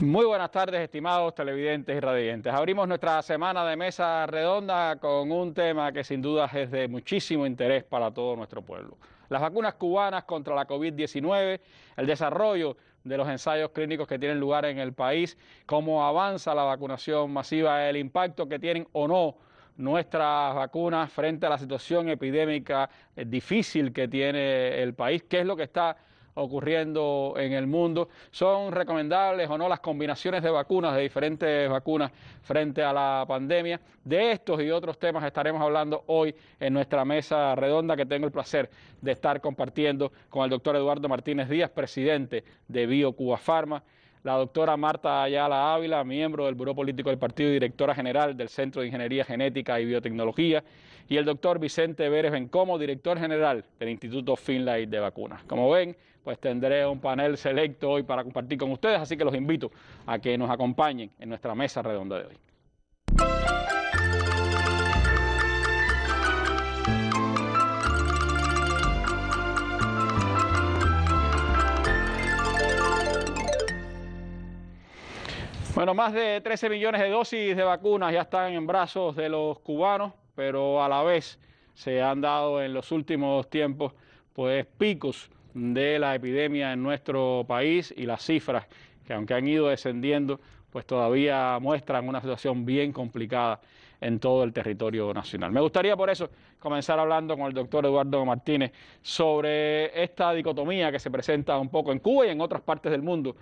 Muy buenas tardes, estimados televidentes y radiantes. Abrimos nuestra semana de mesa redonda con un tema que sin duda es de muchísimo interés para todo nuestro pueblo. Las vacunas cubanas contra la COVID-19, el desarrollo de los ensayos clínicos que tienen lugar en el país, cómo avanza la vacunación masiva, el impacto que tienen o no nuestras vacunas frente a la situación epidémica eh, difícil que tiene el país, qué es lo que está ocurriendo en el mundo. ¿Son recomendables o no las combinaciones de vacunas, de diferentes vacunas frente a la pandemia? De estos y otros temas estaremos hablando hoy en nuestra mesa redonda que tengo el placer de estar compartiendo con el doctor Eduardo Martínez Díaz, presidente de BioCuba Pharma la doctora Marta Ayala Ávila, miembro del Buró Político del Partido y directora general del Centro de Ingeniería Genética y Biotecnología, y el doctor Vicente Vélez Bencomo, director general del Instituto Finlay de Vacunas. Como ven, pues tendré un panel selecto hoy para compartir con ustedes, así que los invito a que nos acompañen en nuestra mesa redonda de hoy. Bueno, más de 13 millones de dosis de vacunas ya están en brazos de los cubanos, pero a la vez se han dado en los últimos tiempos pues picos de la epidemia en nuestro país y las cifras que aunque han ido descendiendo, pues todavía muestran una situación bien complicada en todo el territorio nacional. Me gustaría por eso comenzar hablando con el doctor Eduardo Martínez sobre esta dicotomía que se presenta un poco en Cuba y en otras partes del mundo,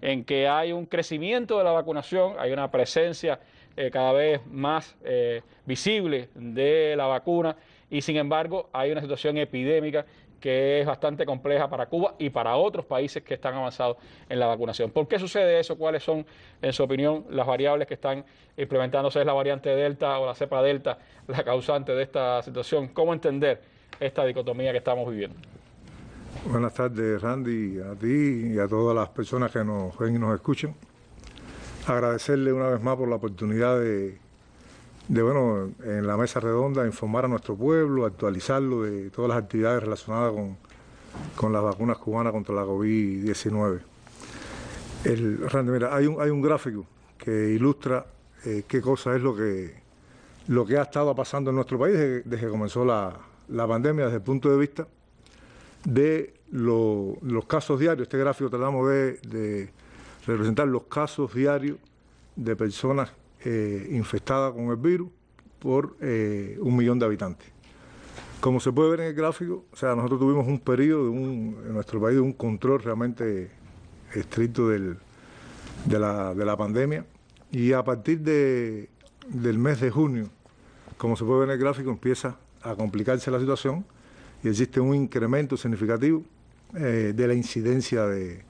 en que hay un crecimiento de la vacunación, hay una presencia eh, cada vez más eh, visible de la vacuna y sin embargo hay una situación epidémica que es bastante compleja para Cuba y para otros países que están avanzados en la vacunación. ¿Por qué sucede eso? ¿Cuáles son, en su opinión, las variables que están implementándose? ¿Es la variante Delta o la cepa Delta la causante de esta situación? ¿Cómo entender esta dicotomía que estamos viviendo? Buenas tardes, Randy, a ti y a todas las personas que nos ven y nos escuchen. Agradecerle una vez más por la oportunidad de de bueno, en la mesa redonda informar a nuestro pueblo, actualizarlo de todas las actividades relacionadas con, con las vacunas cubanas contra la COVID-19. Mira, hay un, hay un gráfico que ilustra eh, qué cosa es lo que, lo que ha estado pasando en nuestro país desde, que comenzó la, pandemia, desde el punto de vista de los casos diarios. Este gráfico tratamos de, de representar los casos diarios de personas eh, infestada infectada con el virus por eh, un millón de habitantes. Como se puede ver en el gráfico, o sea, nosotros tuvimos un periodo en nuestro país de un control realmente estricto de, la, pandemia y a partir del mes de junio, como se puede ver en el gráfico, empieza a complicarse la situación y existe un incremento significativo eh, de la incidencia de,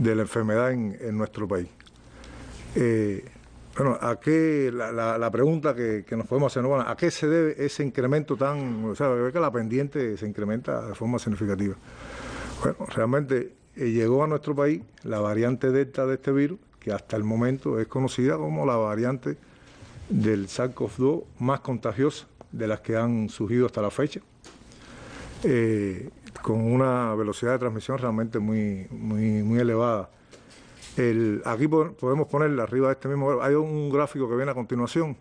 la enfermedad en, nuestro país. Bueno, ¿a qué, la, pregunta que, nos podemos hacer, bueno, ¿a qué se debe ese incremento tan, o sea, ve que la pendiente se incrementa de forma significativa? Bueno, realmente eh, llegó a nuestro país la variante delta de este virus, que hasta el momento es conocida como la variante del SARS-CoV-2 más contagiosa de las que han surgido hasta la fecha, eh, con una velocidad de transmisión realmente muy, muy, muy elevada aquí podemos ponerle arriba de este mismo Hay un gráfico que viene a continuación,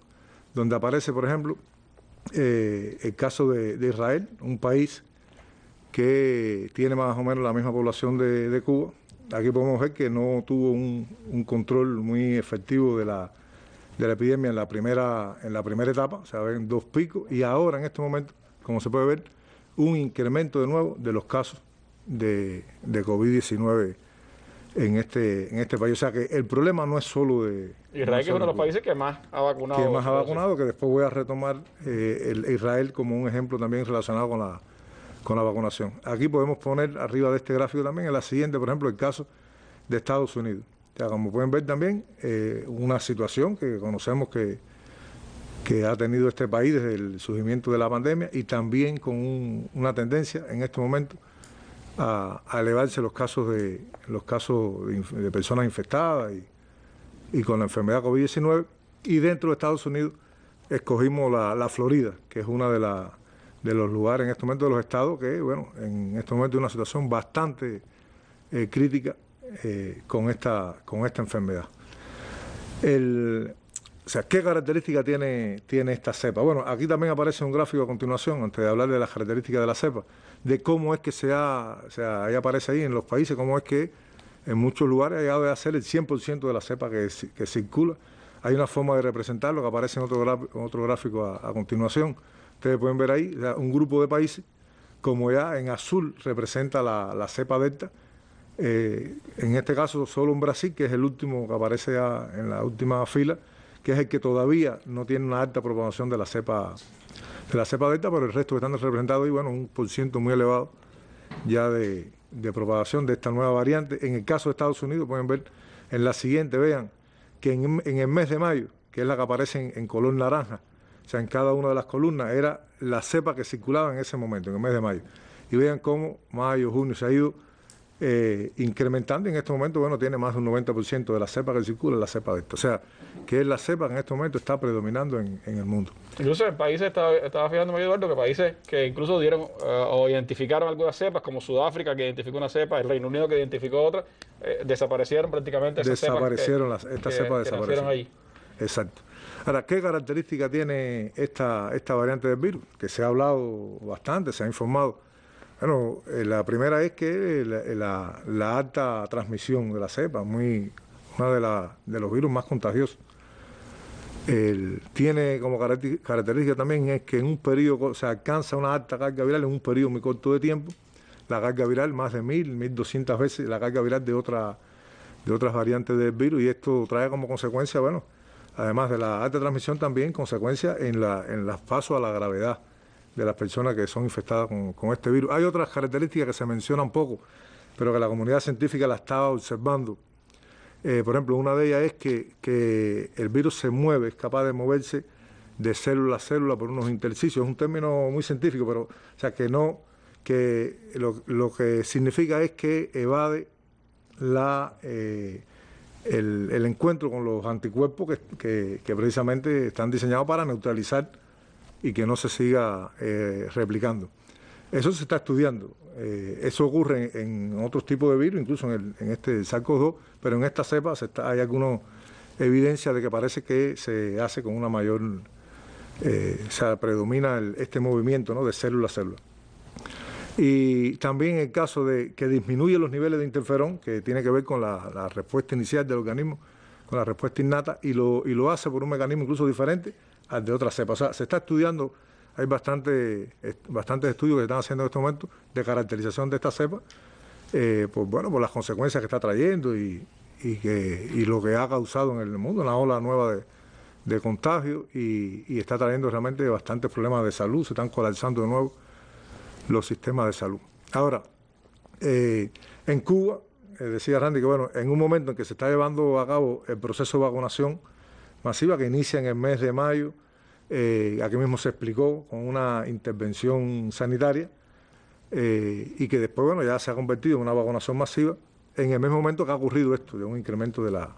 donde aparece, por ejemplo, eh, el caso de, Israel, un país que tiene más o menos la misma población de, Cuba. Aquí podemos ver que no tuvo un, control muy efectivo de la, de la epidemia en la primera en la primera etapa, se ven dos picos y ahora en este momento, como se puede ver, un incremento de nuevo de los casos de, de COVID-19 en este, en este país. O sea que el problema no es solo de... Israel que es uno de los países que más ha vacunado. Que más ha vacunado, que después voy a retomar eh, el Israel como un ejemplo también relacionado con la, con la vacunación. Aquí podemos poner arriba de este gráfico también en la siguiente, por ejemplo, el caso de Estados Unidos. O sea, como pueden ver también, eh, una situación que conocemos que, que ha tenido este país desde el surgimiento de la pandemia y también con una tendencia en este momento a, elevarse los casos de, los casos de, personas infectadas y, con la enfermedad COVID-19. Y dentro de Estados Unidos escogimos la, Florida, que es una de, de los lugares en este momento de los estados que, bueno, en este momento es una situación bastante eh, crítica eh, con, esta, con esta enfermedad. El, o sea, ¿qué característica tiene, tiene esta cepa? Bueno, aquí también aparece un gráfico a continuación, antes de hablar de las características de la cepa, de cómo es que se ha, o sea, ahí aparece ahí en los países, cómo es que en muchos lugares ha llegado a ser el 100% de la cepa que, circula. Hay una forma de representarlo que aparece en otro, otro gráfico a, continuación. Ustedes pueden ver ahí un grupo de países, como ya en azul representa la, cepa delta, eh, en este caso solo en Brasil, que es el último que aparece en la última fila, que es el que todavía no tiene una alta propagación de la cepa de la cepa delta, pero el resto están representados y bueno, un por ciento muy elevado ya de, propagación de esta nueva variante. En el caso de Estados Unidos, pueden ver en la siguiente, vean que en, el mes de mayo, que es la que aparece en, en, color naranja, o sea, en cada una de las columnas, era la cepa que circulaba en ese momento, en el mes de mayo. Y vean cómo mayo, junio se ha ido eh, incrementando en este momento, bueno, tiene más de un 90% de la cepa que circula, la cepa de esto. O sea, que es la cepa que en este momento está predominando en, el mundo. Incluso en países, estaba, estaba fijándome, Eduardo, que países que incluso dieron eh, o identificaron algunas cepas, como Sudáfrica que identificó una cepa, el Reino Unido que identificó otra, eh, desaparecieron prácticamente esas desaparecieron cepas. las, estas desaparecieron. Ahí. Exacto. Ahora, ¿qué característica tiene esta, esta variante del virus? Que se ha hablado bastante, se ha informado bueno, eh, la primera es que eh, eh, la, alta transmisión de la cepa, muy, una de, de los virus más contagiosos, tiene como característica también es que en un periodo se alcanza una alta carga viral en un periodo muy corto de tiempo, la carga viral más de mil, mil doscientas veces la carga viral de otra, de otras variantes del virus, y esto trae como consecuencia, bueno, además de la alta transmisión también consecuencia en la, en las a la gravedad de las personas que son infectadas con, este virus. Hay otras características que se mencionan poco, pero que la comunidad científica la estaba observando. Eh, por ejemplo, una de ellas es que, el virus se mueve, es capaz de moverse de célula a célula por unos intersticios. Es un término muy científico, pero o sea que no, que lo, que significa es que evade la eh, el, encuentro con los anticuerpos que, que precisamente están diseñados para neutralizar y que no se siga eh, replicando. Eso se está estudiando. Eh, eso ocurre en, otros tipos de virus, incluso en, este sars 2 pero en esta cepa hay alguna evidencia de que parece que se hace con una mayor, eh, se predomina este movimiento de célula a célula. Y también el caso de que disminuye los niveles de interferón, que tiene que ver con la, respuesta inicial del organismo, con la respuesta innata, y lo, y lo hace por un mecanismo incluso diferente de otra cepa, O sea, se está estudiando, hay bastante, bastantes estudios que se están haciendo en este momento de caracterización de esta cepa, eh, pues bueno, por las consecuencias que está trayendo y, que, lo que ha causado en el mundo, una ola nueva de, de contagio y, está trayendo realmente bastantes problemas de salud, se están colapsando de nuevo los sistemas de salud. Ahora, eh, en Cuba, eh, decía Randy que bueno, en un momento en que se está llevando a cabo el proceso de vacunación, masiva que inicia en el mes de mayo. Eh, aquí mismo se explicó con una intervención sanitaria eh, y que después, bueno, ya se ha convertido en una vacunación masiva en el mismo momento que ha ocurrido esto, de un incremento de, la,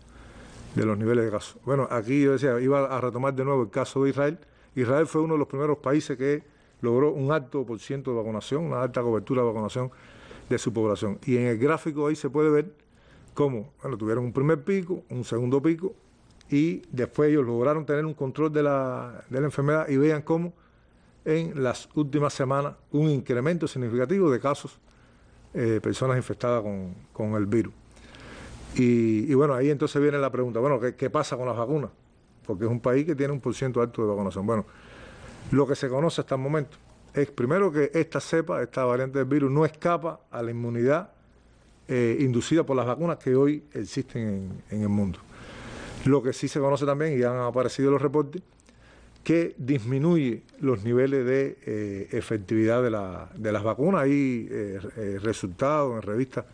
de los niveles de casos. Bueno, aquí yo decía, iba a retomar de nuevo el caso de Israel. Israel fue uno de los primeros países que logró un alto por ciento de vacunación, una alta cobertura de vacunación de su población. Y en el gráfico ahí se puede ver cómo, bueno, tuvieron un primer pico, un segundo pico, y después ellos lograron tener un control de la, enfermedad y vean cómo en las últimas semanas un incremento significativo de casos, de eh, personas infectadas con, el virus. Y, bueno, ahí entonces viene la pregunta, bueno, ¿qué, pasa con las vacunas? Porque es un país que tiene un por alto de vacunación. Bueno, lo que se conoce hasta el momento es primero que esta cepa, esta variante del virus, no escapa a la inmunidad eh, inducida por las vacunas que hoy existen en el mundo. Lo que sí se conoce también, y han aparecido los reportes, que disminuye los niveles de eh, efectividad de, las vacunas. Hay eh, eh, resultados en revistas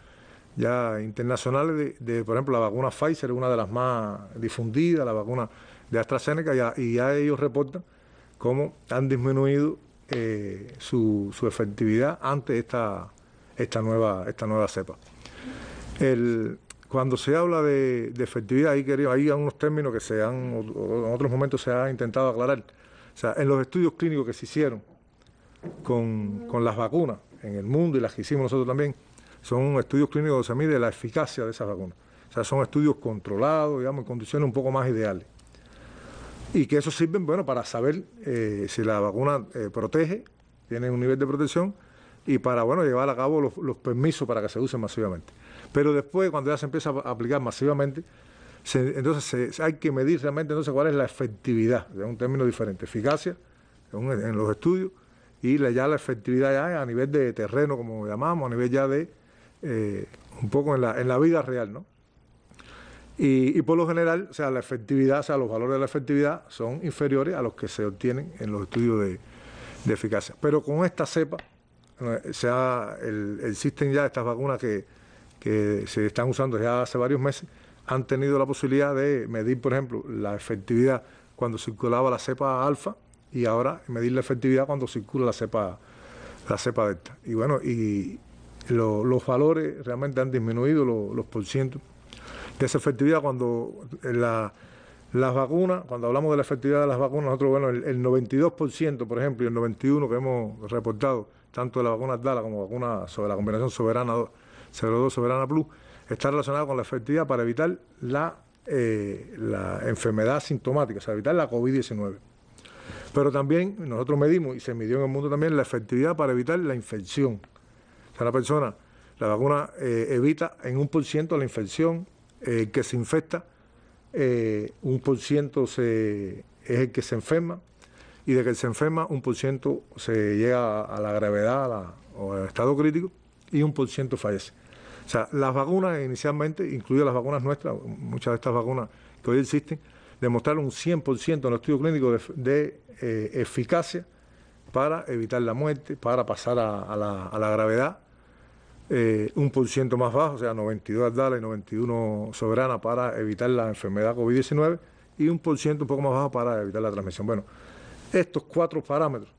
ya internacionales de, por ejemplo, la vacuna Pfizer, una de las más difundidas, la vacuna de AstraZeneca, y ya ellos reportan cómo han disminuido su, su, efectividad ante esta, nueva, esta nueva cepa. El, cuando se habla de, efectividad, ahí quería, hay unos términos que se han, en otros momentos se ha intentado aclarar. O sea, en los estudios clínicos que se hicieron con, las vacunas en el mundo y las que hicimos nosotros también, son estudios clínicos donde se mide la eficacia de esas vacunas. O sea, son estudios controlados, digamos, en condiciones un poco más ideales. Y que eso sirve bueno, para saber eh, si la vacuna eh, protege, tiene un nivel de protección, y para, bueno, llevar a cabo los, los permisos para que se use masivamente. Pero después, cuando ya se empieza a aplicar masivamente, entonces hay que medir realmente entonces cuál es la efectividad, es un término diferente, eficacia en, los estudios y la, ya la efectividad ya a nivel de terreno, como llamamos, a nivel ya de eh, un poco en la, en la vida real, ¿no? Y, por lo general, o sea, la efectividad, o sea, los valores de la efectividad son inferiores a los que se obtienen en los estudios de, de eficacia. Pero con esta cepa, eh, sea, existen ya estas vacunas que que se están usando ya hace varios meses, han tenido la posibilidad de medir, por ejemplo, la efectividad cuando circulaba la cepa alfa y ahora medir la efectividad cuando circula la cepa, la cepa delta. Y bueno, y los valores realmente han disminuido los porcientos de esa efectividad cuando eh, las vacunas, cuando hablamos de la efectividad de las vacunas, nosotros, bueno, el, 92%, por ejemplo, y el 91% que hemos reportado, tanto de la vacuna Dala como vacuna sobre la combinación soberana 2, Cero 2 soberana plus, está relacionado con la efectividad para evitar la, eh, enfermedad sintomática, o sea, evitar la COVID-19. Pero también nosotros medimos, y se midió en el mundo también, la efectividad para evitar la infección. O sea, la persona, la vacuna eh, evita en un por ciento la infección, el eh, que se infecta, un por ciento es el que se enferma, y de que se enferma, un por ciento se llega a, la gravedad o al estado crítico, y un por ciento fallece. O sea, las vacunas inicialmente, incluidas las vacunas nuestras, muchas de estas vacunas que hoy existen, demostraron un 100% en los estudios clínicos de, eh, eficacia para evitar la muerte, para pasar a, la, gravedad, eh, un por ciento más bajo, o sea, 92 Abdala y 91 Soberana para evitar la enfermedad COVID-19 y un por ciento un poco más bajo para evitar la transmisión. Bueno, estos cuatro parámetros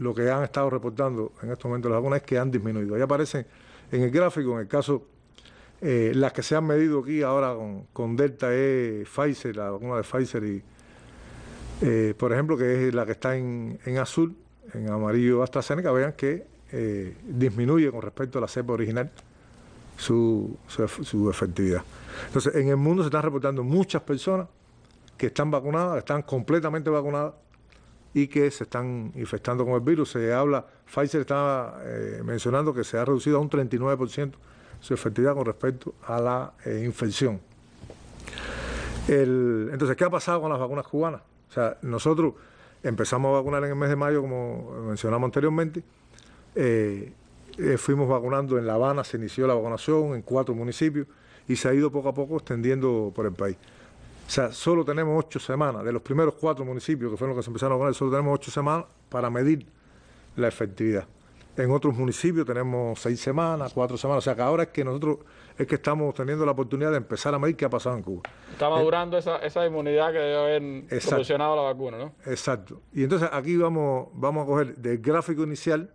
lo que han estado reportando en estos momentos las vacunas es que han disminuido. Ahí aparecen en el gráfico, en el caso, eh, las que se han medido aquí ahora con, Delta E, Pfizer, la vacuna de Pfizer, y eh, por ejemplo, que es la que está en, azul, en amarillo AstraZeneca, vean que eh, disminuye con respecto a la cepa original su, su efectividad. Entonces, en el mundo se están reportando muchas personas que están vacunadas, están completamente vacunadas y que se están infectando con el virus. Se habla, Pfizer estaba eh, mencionando que se ha reducido a un 39% su efectividad con respecto a la eh, infección. entonces, ¿qué ha pasado con las vacunas cubanas? O sea, nosotros empezamos a vacunar en el mes de mayo, como mencionamos anteriormente. Eh, fuimos vacunando en La Habana, se inició la vacunación en cuatro municipios y se ha ido poco a poco extendiendo por el país. O sea, solo tenemos ocho semanas, de los primeros cuatro municipios que fueron los que se empezaron a poner, solo tenemos ocho semanas para medir la efectividad. En otros municipios tenemos seis semanas, cuatro semanas. O sea que ahora es que nosotros es que estamos teniendo la oportunidad de empezar a medir qué ha pasado en Cuba. Está eh, madurando esa, esa, inmunidad que debe haber solucionado la vacuna, ¿no? Exacto. Y entonces aquí vamos, vamos a coger del gráfico inicial,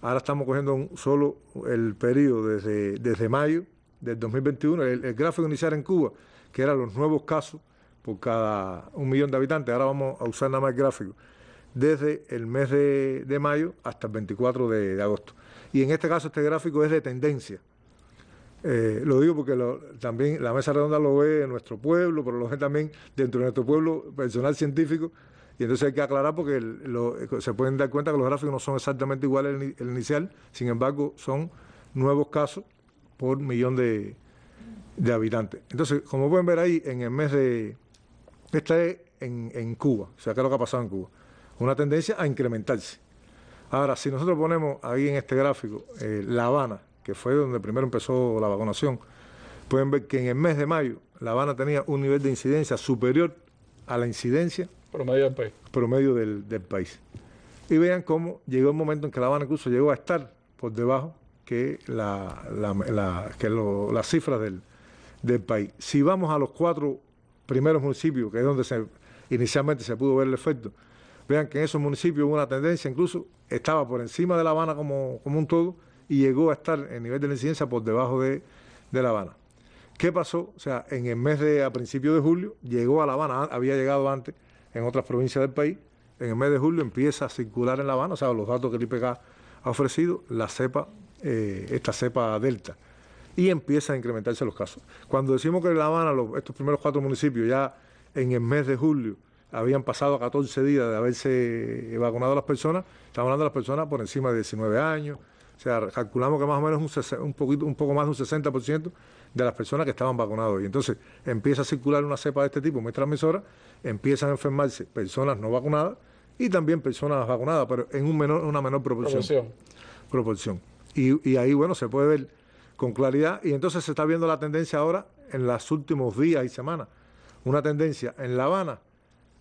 ahora estamos cogiendo solo el periodo desde, desde mayo del 2021, el gráfico inicial en Cuba que eran los nuevos casos por cada un millón de habitantes, ahora vamos a usar nada más el gráfico, desde el mes de, mayo hasta el 24 de, agosto. Y en este caso este gráfico es de tendencia. Eh, lo digo porque también la mesa redonda lo ve en nuestro pueblo, pero lo ve también dentro de nuestro pueblo personal científico. Y entonces hay que aclarar porque se pueden dar cuenta que los gráficos no son exactamente iguales al el inicial, sin embargo son nuevos casos por millón de, de habitantes. Entonces, como pueden ver ahí, en el mes de... Esta es en, Cuba, o sea, ¿qué es lo que ha pasado en Cuba. Una tendencia a incrementarse. Ahora, si nosotros ponemos ahí en este gráfico eh, La Habana, que fue donde primero empezó la vacunación, pueden ver que en el mes de mayo La Habana tenía un nivel de incidencia superior a la incidencia promedio del país. Y vean cómo llegó un momento en que La Habana incluso llegó a estar por debajo que, la, que las cifras del, del país. Si vamos a los cuatro primeros municipios, que es donde se, inicialmente se pudo ver el efecto, vean que en esos municipios hubo una tendencia, incluso estaba por encima de La Habana como, un todo y llegó a estar en nivel de la incidencia por debajo de, La Habana. ¿Qué pasó? O sea, en el mes de, a principios de julio, llegó a La Habana, había llegado antes en otras provincias del país, en el mes de julio empieza a circular en La Habana, o sea, los datos que el IPK ha ofrecido, la cepa, eh, esta cepa delta y empiezan a incrementarse los casos. Cuando decimos que en La Habana, estos primeros cuatro municipios, ya en el mes de julio, habían pasado 14 días de haberse vacunado las personas, estamos hablando de las personas por encima de 19 años, o sea, calculamos que más o menos un, poquito, un poco más de un 60% de las personas que estaban vacunadas Y entonces empieza a circular una cepa de este tipo muy transmisora, empiezan a enfermarse personas no vacunadas y también personas vacunadas, pero en un menor, una menor proporción. Proporción. y ahí, bueno, se puede ver con claridad y entonces se está viendo la tendencia ahora en los últimos días y semanas, una tendencia en La Habana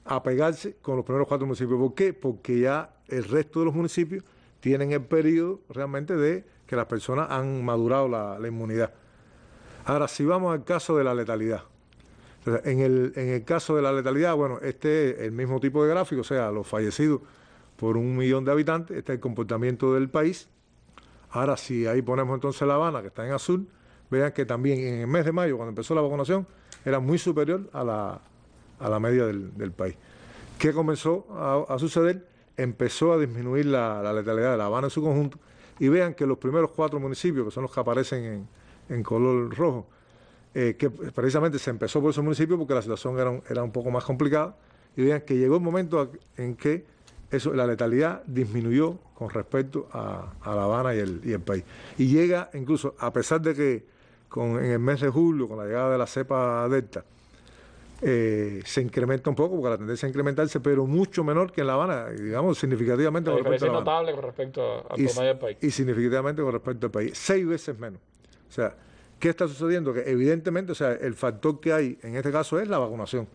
a pegarse con los primeros cuatro municipios. ¿Por qué? Porque ya el resto de los municipios tienen el periodo realmente de que las personas han madurado la, inmunidad. Ahora, si vamos al caso de la letalidad. en, el, en el caso de la letalidad, bueno, este es el mismo tipo de gráfico, o sea, los fallecidos por un millón de habitantes, este es el comportamiento del país Ahora, si ahí ponemos entonces La Habana, que está en azul, vean que también en el mes de mayo, cuando empezó la vacunación, era muy superior a la, a la media del, país. ¿Qué comenzó a, suceder? Empezó a disminuir la, letalidad de La Habana en su conjunto. Y vean que los primeros cuatro municipios, que son los que aparecen en, color rojo, eh, que precisamente se empezó por esos municipios porque la situación era era un poco más complicada. Y vean que llegó el momento en que eso, la letalidad disminuyó con respecto a, La Habana y el, país. Y llega incluso, a pesar de que en el mes de julio, con la llegada de la cepa delta, eh, se incrementa un poco, porque la tendencia a incrementarse, pero mucho menor que en La Habana, digamos, significativamente con respecto a La notable con respecto al país. Y significativamente con respecto al país. Seis veces menos. O sea, ¿qué está sucediendo? Que evidentemente, o sea, el factor que hay en este caso es la vacunación.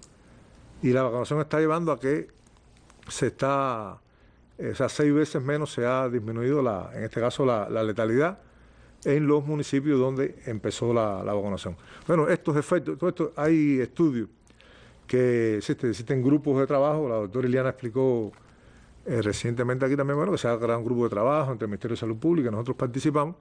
Y la vacunación está llevando a que se está, eh, o sea, seis veces menos se ha disminuido, la, en este caso, la, letalidad en los municipios donde empezó la, vacunación. Bueno, estos efectos, todo esto, hay estudios que existen, existen grupos de trabajo, la doctora Iliana explicó eh, recientemente aquí también, bueno, que se ha creado un grupo de trabajo entre el Ministerio de Salud Pública, nosotros participamos,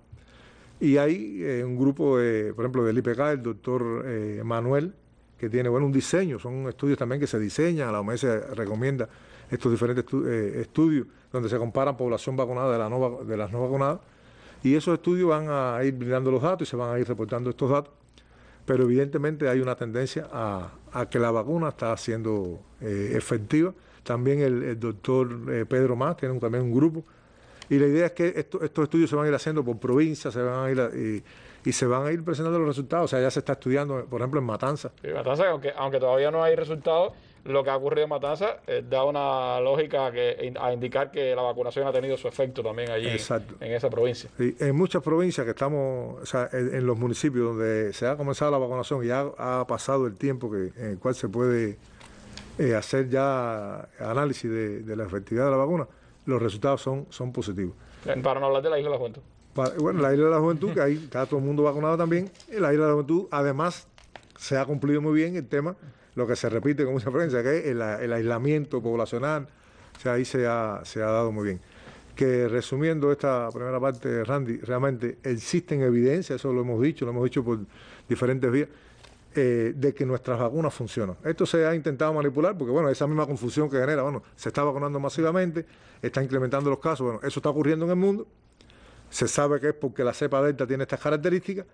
y hay eh, un grupo, por ejemplo, del IPK, el doctor Manuel, que tiene, bueno, un diseño, son estudios también que se diseñan, la OMS recomienda estos diferentes eh, estudios donde se comparan población vacunada de, las no vacunadas. Y esos estudios van a ir brindando los datos y se van a ir reportando estos datos. Pero evidentemente hay una tendencia a, que la vacuna está siendo eh, efectiva. También el, doctor eh, Pedro Más tiene también un grupo. Y la idea es que estos estudios se van a ir haciendo por provincia, se van a ir y, se van a ir presentando los resultados. O sea, ya se está estudiando, por ejemplo, en Matanza. Matanza, aunque, aunque todavía no hay resultados, lo que ha ocurrido en Matanza eh, da una lógica que, a indicar que la vacunación ha tenido su efecto también allí en esa provincia. en muchas provincias que estamos, o sea, en, los municipios donde se ha comenzado la vacunación y ha, ha pasado el tiempo que, en el cual se puede eh, hacer ya análisis de, la efectividad de la vacuna, los resultados son, son positivos. Para no hablar de la isla de la juventud. bueno, la isla de la juventud, que ahí está todo el mundo vacunado también, y la isla de la juventud además se ha cumplido muy bien el tema lo que se repite con mucha frecuencia, que es el, aislamiento poblacional, o sea, ahí se ha, se ha dado muy bien. Que resumiendo esta primera parte, Randy, realmente existen evidencias, eso lo hemos dicho, lo hemos dicho por diferentes vías, eh, de que nuestras vacunas funcionan. Esto se ha intentado manipular porque, bueno, esa misma confusión que genera, bueno, se está vacunando masivamente, está incrementando los casos, bueno, eso está ocurriendo en el mundo, se sabe que es porque la cepa delta tiene estas características,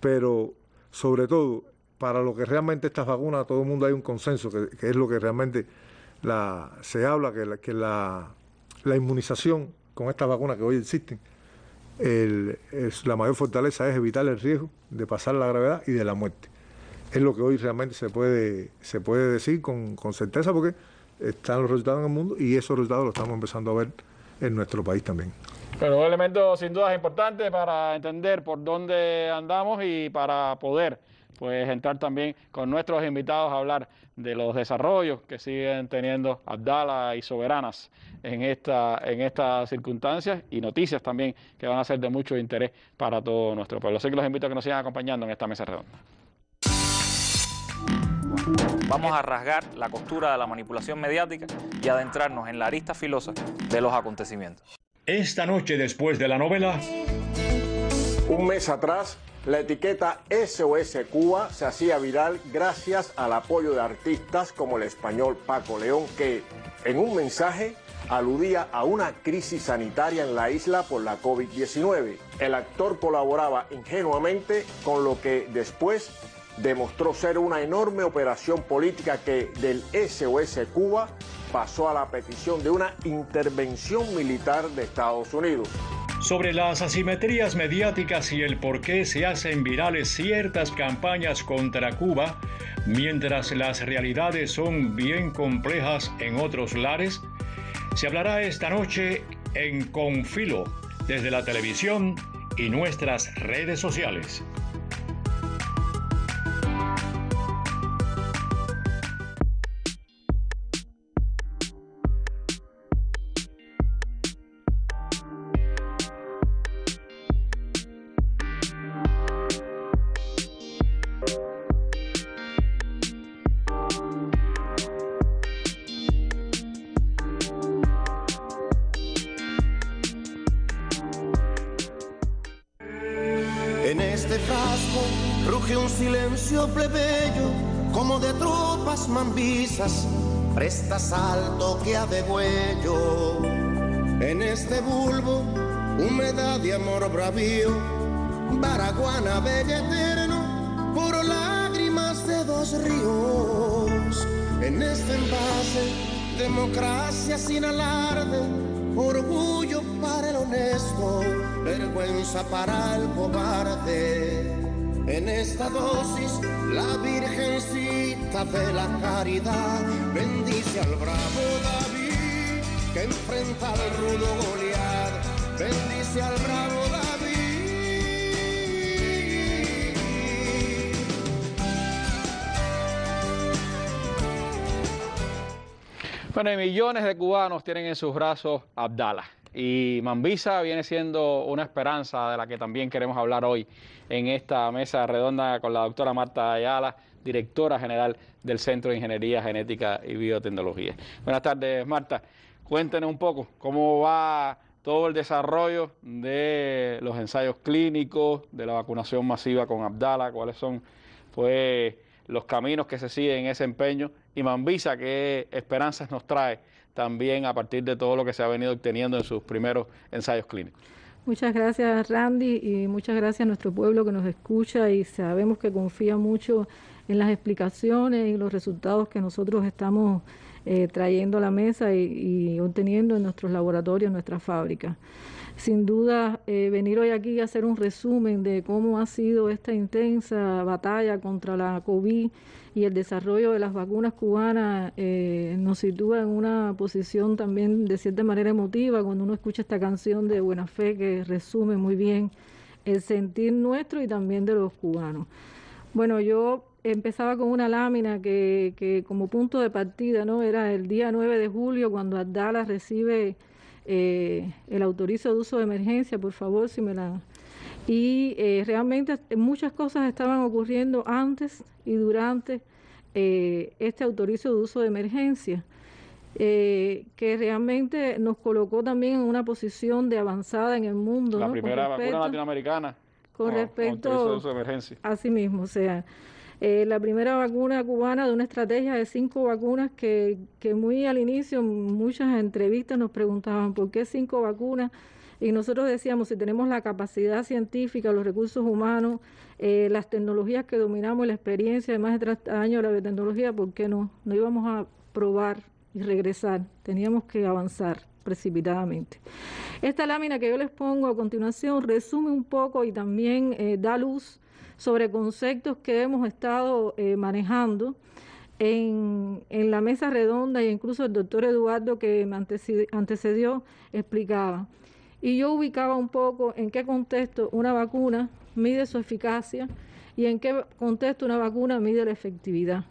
pero sobre todo para lo que realmente estas vacunas, todo el mundo hay un consenso, que, es lo que realmente la, se habla, que, la, la, inmunización con estas vacunas que hoy existen, la mayor fortaleza es evitar el riesgo de pasar la gravedad y de la muerte. Es lo que hoy realmente se puede, se puede decir con, certeza porque están los resultados en el mundo y esos resultados los estamos empezando a ver en nuestro país también. Pero un elemento sin duda importante para entender por dónde andamos y para poder pues entrar también con nuestros invitados a hablar de los desarrollos que siguen teniendo Abdala y Soberanas en, esta, en estas circunstancias y noticias también que van a ser de mucho interés para todo nuestro pueblo. Así que los invito a que nos sigan acompañando en esta mesa redonda. Vamos a rasgar la costura de la manipulación mediática y adentrarnos en la arista filosa de los acontecimientos. Esta noche después de la novela... Un mes atrás la etiqueta SOS Cuba se hacía viral gracias al apoyo de artistas como el español Paco León, que en un mensaje aludía a una crisis sanitaria en la isla por la COVID-19. El actor colaboraba ingenuamente con lo que después demostró ser una enorme operación política que del SOS Cuba pasó a la petición de una intervención militar de Estados Unidos. Sobre las asimetrías mediáticas y el por qué se hacen virales ciertas campañas contra Cuba, mientras las realidades son bien complejas en otros lares, se hablará esta noche en Confilo, desde la televisión y nuestras redes sociales. este asalto que ha de huello, en este bulbo, humedad y amor bravío, Baraguana, bella eterno, por lágrimas de dos ríos, en este envase, democracia sin alarde, orgullo para el honesto, vergüenza para el cobarde. En esta dosis, la Virgencita de la Caridad Bendice al bravo David que enfrenta al rudo Goliat. Bendice al bravo David. Bueno, millones de cubanos tienen en sus brazos Abdala. Y Mambisa viene siendo una esperanza de la que también queremos hablar hoy en esta mesa redonda con la doctora Marta Ayala, directora general del Centro de Ingeniería Genética y Biotecnología. Buenas tardes, Marta. Cuéntenos un poco cómo va todo el desarrollo de los ensayos clínicos, de la vacunación masiva con Abdala, cuáles son pues los caminos que se siguen en ese empeño y Mambisa qué esperanzas nos trae también a partir de todo lo que se ha venido obteniendo en sus primeros ensayos clínicos. Muchas gracias Randy y muchas gracias a nuestro pueblo que nos escucha y sabemos que confía mucho en las explicaciones y los resultados que nosotros estamos eh, trayendo a la mesa y, obteniendo en nuestros laboratorios, en nuestras fábricas. Sin duda, eh, venir hoy aquí a hacer un resumen de cómo ha sido esta intensa batalla contra la COVID y el desarrollo de las vacunas cubanas eh, nos sitúa en una posición también de cierta manera emotiva cuando uno escucha esta canción de Buena Fe que resume muy bien el sentir nuestro y también de los cubanos. Bueno, yo empezaba con una lámina que, como punto de partida, ¿no? Era el día 9 de julio cuando Adalas recibe eh, el autorizo de uso de emergencia, por favor, si me la... Y eh, realmente muchas cosas estaban ocurriendo antes y durante eh, este autorizo de uso de emergencia. que realmente nos colocó también en una posición de avanzada en el mundo. La primera vacuna latinoamericana. Con respecto a de emergencia. Así mismo, o sea, eh, la primera vacuna cubana de una estrategia de cinco vacunas que, muy al inicio muchas entrevistas nos preguntaban por qué cinco vacunas y nosotros decíamos si tenemos la capacidad científica, los recursos humanos, eh, las tecnologías que dominamos, la experiencia de más de 30 años de la biotecnología, ¿por qué no? No íbamos a probar y regresar, teníamos que avanzar precipitadamente. Esta lámina que yo les pongo a continuación resume un poco y también eh, da luz sobre conceptos que hemos estado eh, manejando. En, en, la mesa redonda y incluso el doctor Eduardo que me antecedió explicaba. Y yo ubicaba un poco en qué contexto una vacuna mide su eficacia y en qué contexto una vacuna mide la efectividad.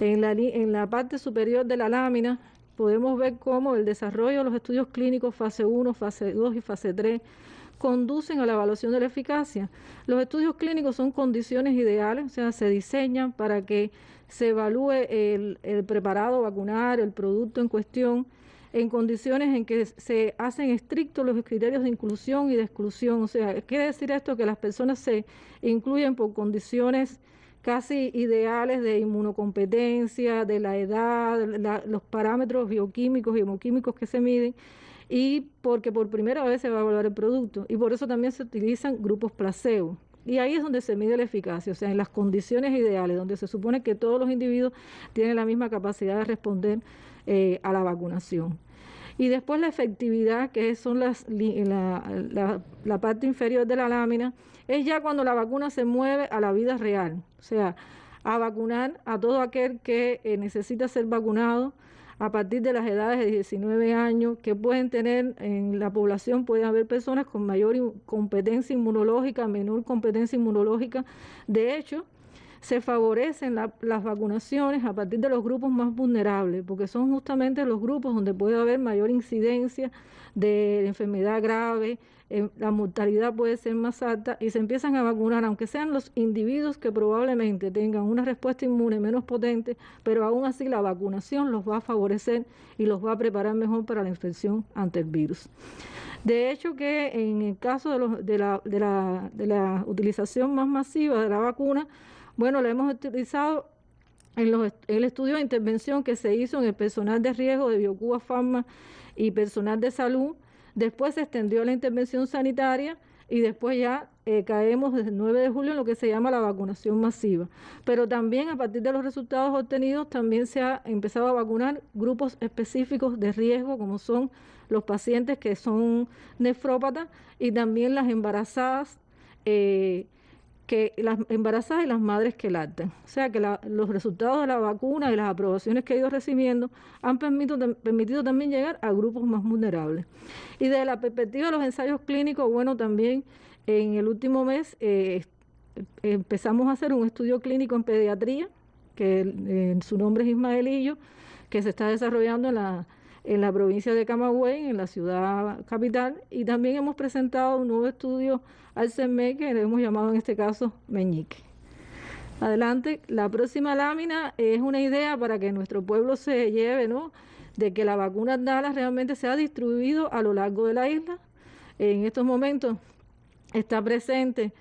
En la, en la parte superior de la lámina podemos ver cómo el desarrollo de los estudios clínicos fase 1, fase 2 y fase 3 conducen a la evaluación de la eficacia. Los estudios clínicos son condiciones ideales, o sea, se diseñan para que se evalúe el, el preparado vacunar, el producto en cuestión, en condiciones en que se hacen estrictos los criterios de inclusión y de exclusión. O sea, ¿quiere decir esto? Que las personas se incluyen por condiciones casi ideales de inmunocompetencia, de la edad, los parámetros bioquímicos y hemoquímicos que se miden, y porque por primera vez se va a evaluar el producto. Y por eso también se utilizan grupos placebo. Y ahí es donde se mide la eficacia, o sea, en las condiciones ideales, donde se supone que todos los individuos tienen la misma capacidad de responder eh, a la vacunación. Y después la efectividad, que son la parte inferior de la lámina, es ya cuando la vacuna se mueve a la vida real, o sea, a vacunar a todo aquel que eh, necesita ser vacunado a partir de las edades de 19 años, que pueden tener en la población, pueden haber personas con mayor competencia inmunológica, menor competencia inmunológica. De hecho, se favorecen las vacunaciones a partir de los grupos más vulnerables, porque son justamente los grupos donde puede haber mayor incidencia de enfermedad grave, la mortalidad puede ser más alta y se empiezan a vacunar, aunque sean los individuos que probablemente tengan una respuesta inmune menos potente, pero aún así la vacunación los va a favorecer y los va a preparar mejor para la infección ante el virus. De hecho que en el caso de, la, utilización más masiva de la vacuna, bueno, la hemos utilizado en el estudio de intervención que se hizo en el personal de riesgo de Biocuba Pharma y personal de salud Después se extendió la intervención sanitaria y después ya eh, caemos desde el 9 de julio en lo que se llama la vacunación masiva. Pero también a partir de los resultados obtenidos también se ha empezado a vacunar grupos específicos de riesgo como son los pacientes que son nefrópatas y también las embarazadas. Eh, que las embarazadas y las madres que lactan. O sea que los resultados de la vacuna y las aprobaciones que he ido recibiendo han permitido, también llegar a grupos más vulnerables. Y desde la perspectiva de los ensayos clínicos, bueno, también en el último mes eh, empezamos a hacer un estudio clínico en pediatría, que eh, su nombre es Ismaelillo, que se está desarrollando en la en la provincia de Camagüey, en la ciudad capital, y también hemos presentado un nuevo estudio al CME que le hemos llamado en este caso Meñique. Adelante, la próxima lámina es una idea para que nuestro pueblo se lleve, ¿no? De que la vacuna Dala realmente se ha distribuido a lo largo de la isla. En estos momentos está presente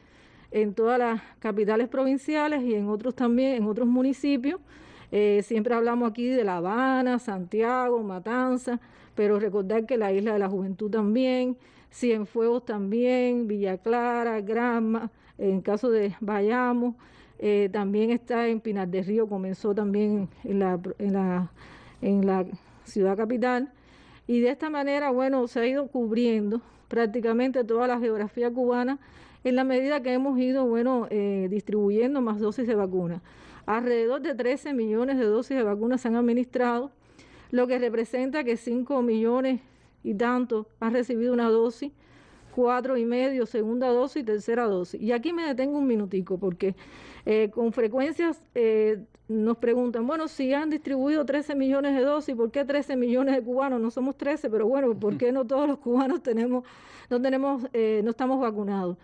en todas las capitales provinciales y en otros también, en otros municipios eh, siempre hablamos aquí de La Habana, Santiago, Matanza, pero recordar que la Isla de la Juventud también, Cienfuegos también, Villa Clara, Granma, en caso de Bayamo, eh, también está en Pinar del Río, comenzó también en la, ciudad capital. Y de esta manera, bueno, se ha ido cubriendo prácticamente toda la geografía cubana en la medida que hemos ido, bueno, eh, distribuyendo más dosis de vacunas. Alrededor de 13 millones de dosis de vacunas se han administrado, lo que representa que 5 millones y tanto han recibido una dosis, cuatro y medio, segunda dosis, y tercera dosis. Y aquí me detengo un minutico porque eh, con frecuencia eh, nos preguntan, bueno, si han distribuido 13 millones de dosis, ¿por qué 13 millones de cubanos? No somos 13, pero bueno, ¿por qué no todos los cubanos tenemos, no tenemos, eh, no estamos vacunados?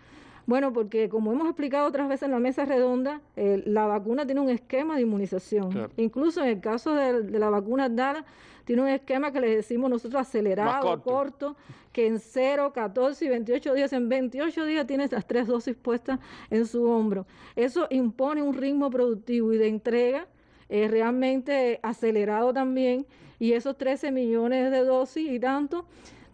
Bueno, porque como hemos explicado otras veces en la mesa redonda, eh, la vacuna tiene un esquema de inmunización. Incluso en el caso de, la vacuna DALA, tiene un esquema que le decimos nosotros acelerado, corto. que en 0, 14 y 28 días, en 28 días tiene esas tres dosis puestas en su hombro. Eso impone un ritmo productivo y de entrega eh, realmente acelerado también, y esos 13 millones de dosis y tanto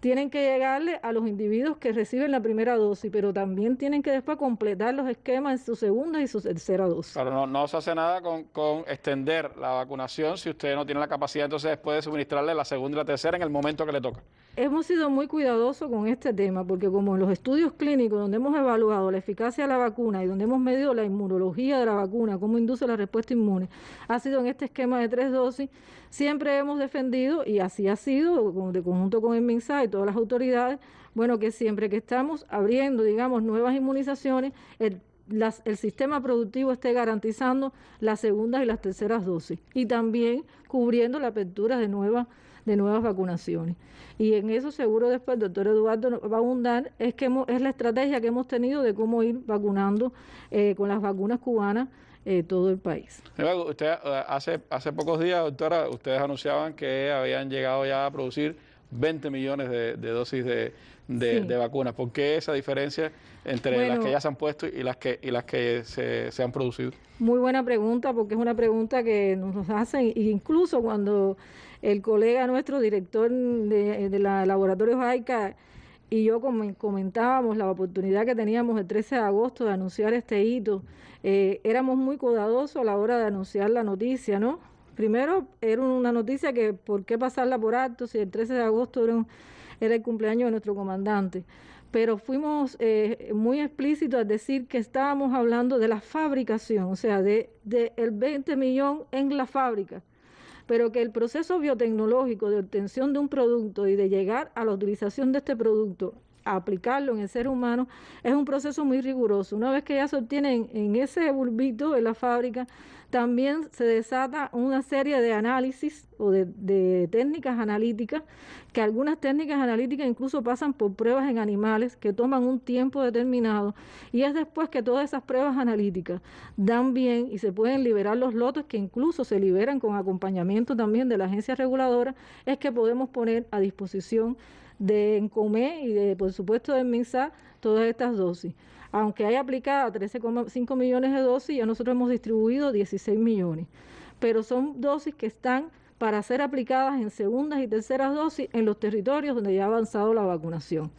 tienen que llegarle a los individuos que reciben la primera dosis, pero también tienen que después completar los esquemas en su segunda y su tercera dosis. Claro, no, no se hace nada con, con, extender la vacunación si usted no tiene la capacidad entonces después de suministrarle la segunda y la tercera en el momento que le toca hemos sido muy cuidadosos con este tema, porque como en los estudios clínicos donde hemos evaluado la eficacia de la vacuna y donde hemos medido la inmunología de la vacuna, cómo induce la respuesta inmune, ha sido en este esquema de tres dosis, siempre hemos defendido, y así ha sido, de conjunto con el MINSA y todas las autoridades, bueno, que siempre que estamos abriendo, digamos, nuevas inmunizaciones, el el sistema productivo esté garantizando las segundas y las terceras dosis y también cubriendo la apertura de nuevas de nuevas vacunaciones. Y en eso seguro después el doctor Eduardo va a abundar, es que es la estrategia que hemos tenido de cómo ir vacunando eh, con las vacunas cubanas eh, todo el país. Eh, hace, hace pocos días, doctora, ustedes anunciaban que habían llegado ya a producir 20 millones de, dosis de, vacunas. ¿Por qué esa diferencia entre las que ya se han puesto y las que, y las que se, se, han producido? Muy buena pregunta, porque es una pregunta que nos hacen, incluso cuando el colega nuestro, director de, la Laboratorio Jaica, y yo comentábamos la oportunidad que teníamos el 13 de agosto de anunciar este hito. Eh, éramos muy cuidadosos a la hora de anunciar la noticia, ¿no? Primero, era una noticia que por qué pasarla por alto si el 13 de agosto era, el cumpleaños de nuestro comandante. Pero fuimos eh, muy explícitos a decir que estábamos hablando de la fabricación, o sea, de, de el 20 millón en la fábrica pero que el proceso biotecnológico de obtención de un producto y de llegar a la utilización de este producto a aplicarlo en el ser humano es un proceso muy riguroso. Una vez que ya se obtiene en, ese bulbito de la fábrica también se desata una serie de análisis o de, técnicas analíticas, que algunas técnicas analíticas incluso pasan por pruebas en animales que toman un tiempo determinado y es después que todas esas pruebas analíticas dan bien y se pueden liberar los lotes que incluso se liberan con acompañamiento también de la agencia reguladora, es que podemos poner a disposición de Encomé y de, por supuesto de MINSA todas estas dosis. Aunque hay aplicada 13,5 millones de dosis, ya nosotros hemos distribuido 16 millones. Pero son dosis que están para ser aplicadas en segundas y terceras dosis en los territorios donde ya ha avanzado la vacunación.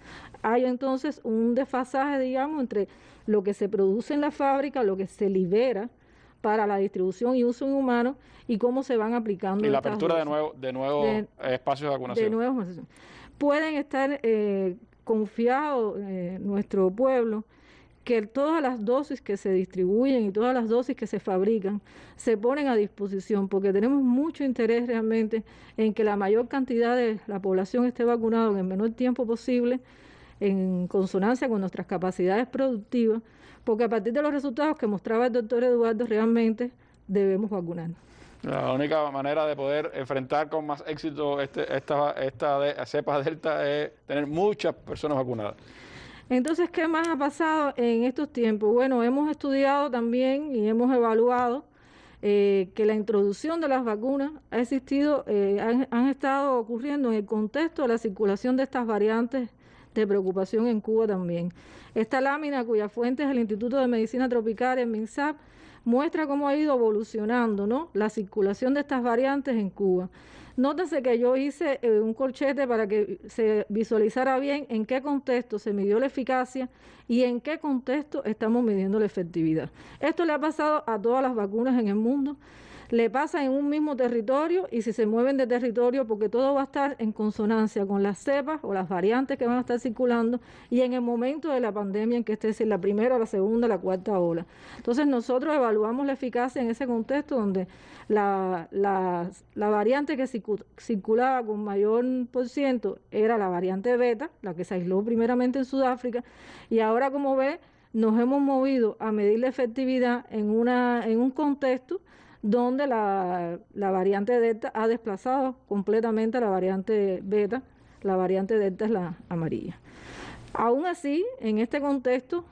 Hay entonces un desfasaje, digamos, entre lo que se produce en la fábrica, lo que se libera para la distribución y uso en humanos, y cómo se van aplicando. Y la apertura de nuevo de nuevos espacios de vacunación. De pueden estar eh, confiados eh, nuestro pueblo que todas las dosis que se distribuyen y todas las dosis que se fabrican se ponen a disposición, porque tenemos mucho interés realmente en que la mayor cantidad de la población esté vacunada en el menor tiempo posible, en consonancia con nuestras capacidades productivas, porque a partir de los resultados que mostraba el doctor Eduardo, realmente debemos vacunarnos. La única manera de poder enfrentar con más éxito este, esta, esta cepa delta es tener muchas personas vacunadas. Entonces, ¿qué más ha pasado en estos tiempos? Bueno, hemos estudiado también y hemos evaluado eh, que la introducción de las vacunas ha existido, eh, han, estado ocurriendo en el contexto de la circulación de estas variantes de preocupación en Cuba también. Esta lámina, cuya fuente es el Instituto de Medicina Tropical, en MINSAP, muestra cómo ha ido evolucionando ¿no? la circulación de estas variantes en Cuba. Nótese que yo hice eh, un corchete para que se visualizara bien en qué contexto se midió la eficacia y en qué contexto estamos midiendo la efectividad. Esto le ha pasado a todas las vacunas en el mundo le pasa en un mismo territorio y si se mueven de territorio, porque todo va a estar en consonancia con las cepas o las variantes que van a estar circulando y en el momento de la pandemia en que esté, si la primera, la segunda, la cuarta ola. Entonces nosotros evaluamos la eficacia en ese contexto donde la, variante que circulaba con mayor por ciento era la variante beta, la que se aisló primeramente en Sudáfrica, y ahora como ve, nos hemos movido a medir la efectividad en, una, en un contexto donde la, variante delta ha desplazado completamente a la variante beta, la variante delta es la amarilla. Aún así, en este contexto,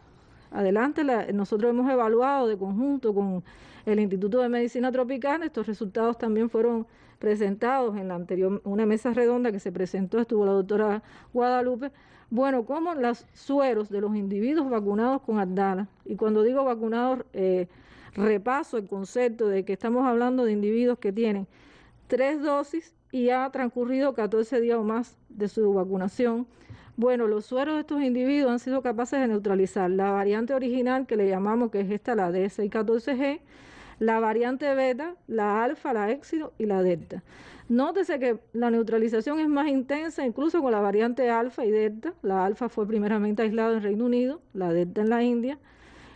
adelante, nosotros hemos evaluado de conjunto con el Instituto de Medicina Tropical, estos resultados también fueron presentados en la anterior, una mesa redonda que se presentó, estuvo la doctora Guadalupe, bueno, como los sueros de los individuos vacunados con Abdala, y cuando digo vacunados, eh, repaso el concepto de que estamos hablando de individuos que tienen tres dosis y ha transcurrido 14 días o más de su vacunación. Bueno, los sueros de estos individuos han sido capaces de neutralizar la variante original que le llamamos, que es esta, la D614G, la variante beta, la alfa, la éxito y la delta. Nótese que la neutralización es más intensa incluso con la variante alfa y delta. La alfa fue primeramente aislada en Reino Unido, la delta en la India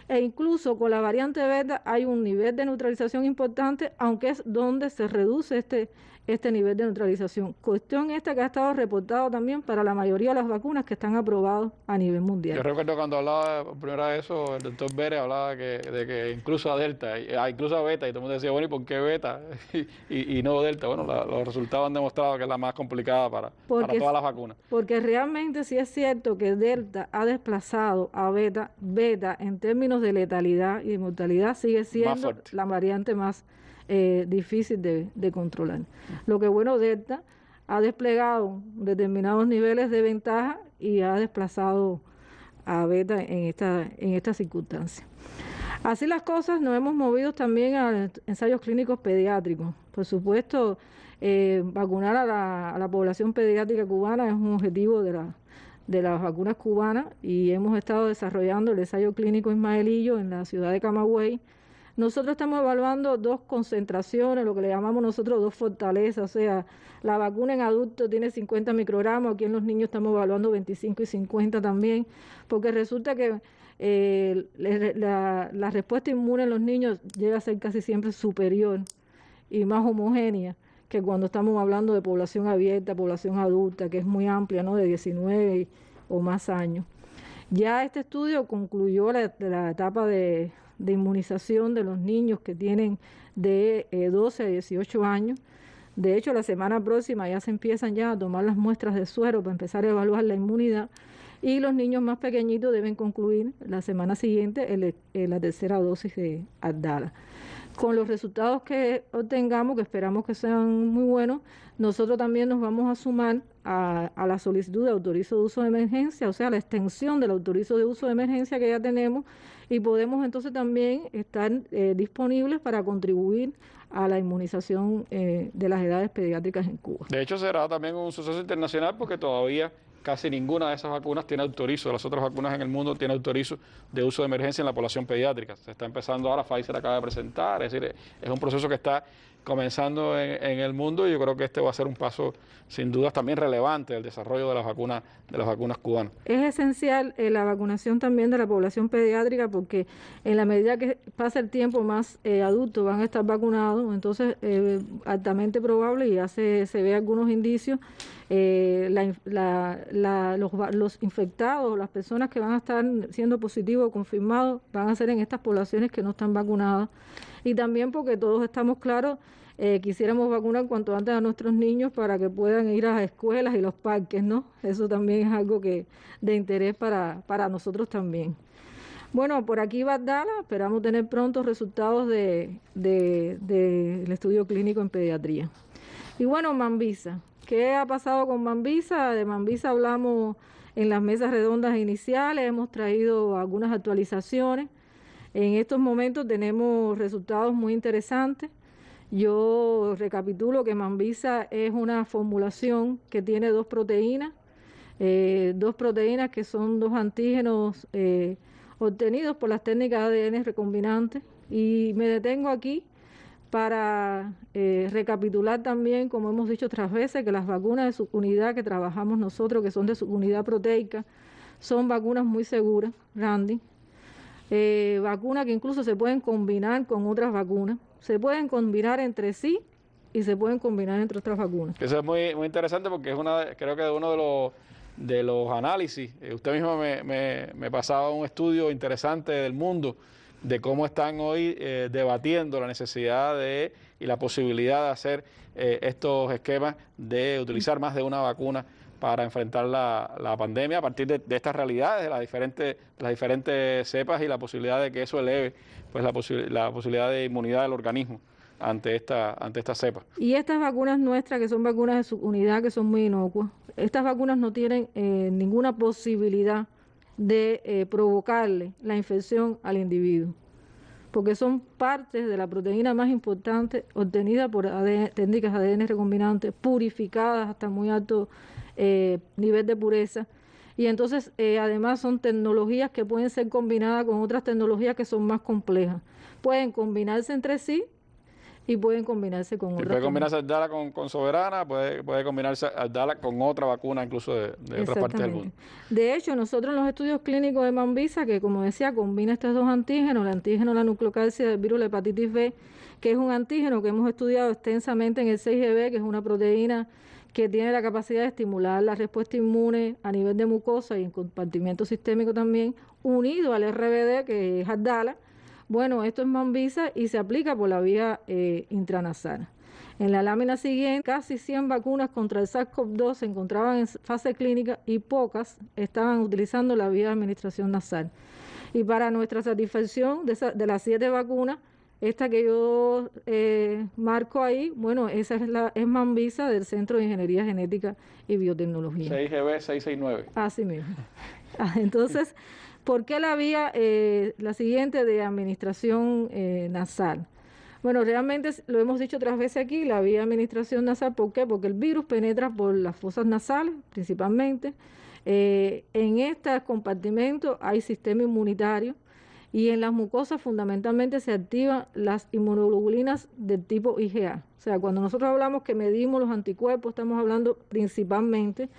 e incluso con la variante beta hay un nivel de neutralización importante, aunque es donde se reduce este, este nivel de neutralización. Cuestión esta que ha estado reportado también para la mayoría de las vacunas que están aprobadas a nivel mundial. Yo recuerdo cuando hablaba primero primera eso, el doctor Vélez hablaba de que incluso a Delta, ah, incluso a Beta, y todo el mundo decía, bueno, ¿y por qué Beta y, no Delta? Bueno, los resultados han demostrado que es la más complicada para, todas las vacunas. Porque realmente sí es cierto que Delta ha desplazado a Beta, Beta en términos de letalidad y mortalidad sigue siendo la variante más eh, difícil de, controlar. Lo que bueno, Delta ha desplegado determinados niveles de ventaja y ha desplazado a Beta en esta, en circunstancia. Así las cosas, nos hemos movido también a ensayos clínicos pediátricos. Por supuesto, eh, vacunar a la, población pediátrica cubana es un objetivo de, de las vacunas cubanas y hemos estado desarrollando el ensayo clínico Ismaelillo en la ciudad de Camagüey nosotros estamos evaluando dos concentraciones, lo que le llamamos nosotros dos fortalezas, o sea, la vacuna en adultos tiene 50 microgramos, aquí en los niños estamos evaluando 25 y 50 también, porque resulta que eh, la, la respuesta inmune en los niños llega a ser casi siempre superior y más homogénea que cuando estamos hablando de población abierta, población adulta, que es muy amplia, ¿no? De 19 o más años. Ya este estudio concluyó la etapa de, de inmunización de los niños que tienen de 12 eh, a 18 años. De hecho, la semana próxima ya se empiezan ya a tomar las muestras de suero para empezar a evaluar la inmunidad y los niños más pequeñitos deben concluir la semana siguiente eh, la tercera dosis de Abdala. Con los resultados que obtengamos, que esperamos que sean muy buenos, nosotros también nos vamos a sumar a, a la solicitud de autorizo de uso de emergencia, o sea, la extensión del autorizo de uso de emergencia que ya tenemos y podemos entonces también estar eh, disponibles para contribuir a la inmunización eh, de las edades pediátricas en Cuba. De hecho, será también un suceso internacional porque todavía casi ninguna de esas vacunas tiene autorizo, las otras vacunas en el mundo tiene autorizo de uso de emergencia en la población pediátrica. Se está empezando ahora, Pfizer acaba de presentar, es decir, es un proceso que está comenzando en, el mundo y yo creo que este va a ser un paso sin dudas también relevante el desarrollo de las vacunas de las vacunas cubanas. Es esencial eh, la vacunación también de la población pediátrica porque en la medida que pasa el tiempo más eh, adultos van a estar vacunados, entonces eh, altamente probable y ya se, se ve algunos indicios eh, los, infectados, las personas que van a estar siendo positivos o confirmados, van a ser en estas poblaciones que no están vacunadas. Y también porque todos estamos claros, eh, quisiéramos vacunar cuanto antes a nuestros niños para que puedan ir a las escuelas y los parques, ¿no? Eso también es algo que de interés para, nosotros también. Bueno, por aquí Dala, esperamos tener pronto resultados del de, estudio clínico en pediatría. Y bueno, Mambisa, ¿Qué ha pasado con Mambisa? De Mambisa hablamos en las mesas redondas iniciales, hemos traído algunas actualizaciones. En estos momentos tenemos resultados muy interesantes. Yo recapitulo que Mambisa es una formulación que tiene dos proteínas, eh, dos proteínas que son dos antígenos eh, obtenidos por las técnicas de ADN recombinantes. Y me detengo aquí para eh, recapitular también, como hemos dicho otras veces, que las vacunas de subunidad que trabajamos nosotros, que son de subunidad proteica, son vacunas muy seguras, Randy. Eh, vacunas que incluso se pueden combinar con otras vacunas, se pueden combinar entre sí y se pueden combinar entre otras vacunas. Eso es muy, muy interesante porque es una, creo que uno de los de los análisis. Eh, usted mismo me pasaba un estudio interesante del mundo de cómo están hoy eh, debatiendo la necesidad de y la posibilidad de hacer eh, estos esquemas de utilizar más de una vacuna para enfrentar la, pandemia a partir de, estas realidades, de las diferentes, las diferentes cepas y la posibilidad de que eso eleve pues la, la posibilidad de inmunidad del organismo ante esta, ante cepa. Y estas vacunas nuestras, que son vacunas de unidad que son muy inocuas, estas vacunas no tienen eh, ninguna posibilidad de eh, provocarle la infección al individuo, porque son partes de la proteína más importante obtenida por técnicas ADN recombinantes, purificadas hasta muy alto eh, nivel de pureza. Y entonces, eh, además, son tecnologías que pueden ser combinadas con otras tecnologías que son más complejas. Pueden combinarse entre sí y pueden combinarse con otra. Puede combinarse Abdala con, Soberana, puede, puede combinarse Abdala con otra vacuna, incluso de, de otras del mundo. De hecho, nosotros en los estudios clínicos de Mambisa que como decía, combina estos dos antígenos, el antígeno de la nucleocalcia del virus hepatitis B, que es un antígeno que hemos estudiado extensamente en el 6GB, que es una proteína que tiene la capacidad de estimular la respuesta inmune a nivel de mucosa y en compartimiento sistémico también, unido al RBD, que es Abdala, bueno, esto es mambisa y se aplica por la vía eh, intranasal. En la lámina siguiente, casi 100 vacunas contra el SARS-CoV-2 se encontraban en fase clínica y pocas estaban utilizando la vía de administración nasal. Y para nuestra satisfacción, de, de las siete vacunas, esta que yo eh, marco ahí, bueno, esa es la es del Centro de Ingeniería Genética y Biotecnología. 6GB669. Así mismo. Ah, entonces, ¿Por qué la vía, eh, la siguiente, de administración eh, nasal? Bueno, realmente lo hemos dicho otras veces aquí, la vía de administración nasal, ¿por qué? Porque el virus penetra por las fosas nasales principalmente. Eh, en este compartimento hay sistema inmunitario y en las mucosas fundamentalmente se activan las inmunoglobulinas del tipo IgA. O sea, cuando nosotros hablamos que medimos los anticuerpos, estamos hablando principalmente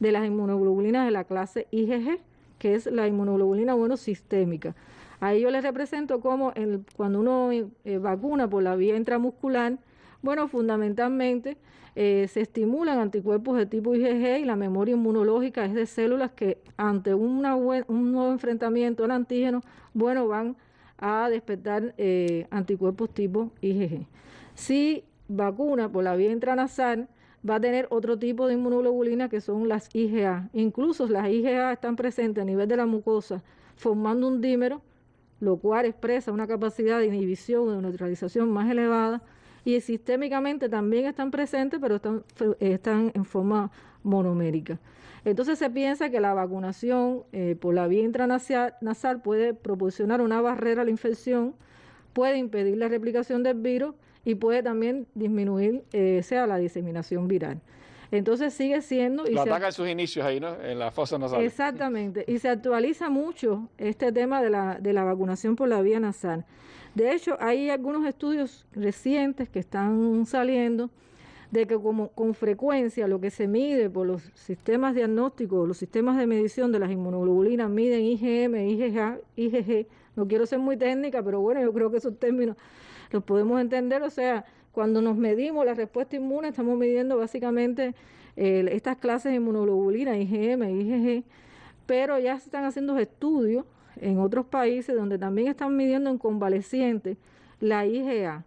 de las inmunoglobulinas de la clase IgG que es la inmunoglobulina bueno sistémica. Ahí yo les represento cómo cuando uno eh, vacuna por la vía intramuscular, bueno, fundamentalmente eh, se estimulan anticuerpos de tipo IgG y la memoria inmunológica es de células que ante un nuevo enfrentamiento al antígeno, bueno, van a despertar eh, anticuerpos tipo IgG. Si vacuna por la vía intranasal, va a tener otro tipo de inmunoglobulina que son las IgA. Incluso las IgA están presentes a nivel de la mucosa formando un dímero, lo cual expresa una capacidad de inhibición o de neutralización más elevada. Y sistémicamente también están presentes, pero están, están en forma monomérica. Entonces se piensa que la vacunación eh, por la vía intranasal puede proporcionar una barrera a la infección, puede impedir la replicación del virus y puede también disminuir eh, sea la diseminación viral. Entonces sigue siendo... Y se ataca en sus inicios ahí, ¿no? En la fosa nasal. Exactamente. Y se actualiza mucho este tema de la, de la vacunación por la vía nasal. De hecho, hay algunos estudios recientes que están saliendo de que como con frecuencia lo que se mide por los sistemas diagnósticos, los sistemas de medición de las inmunoglobulinas miden IgM, IgG, IgG. No quiero ser muy técnica, pero bueno, yo creo que esos términos lo podemos entender, o sea, cuando nos medimos la respuesta inmune, estamos midiendo básicamente estas clases de inmunoglobulina, IgM, IgG, pero ya se están haciendo estudios en otros países donde también están midiendo en convalecientes la IgA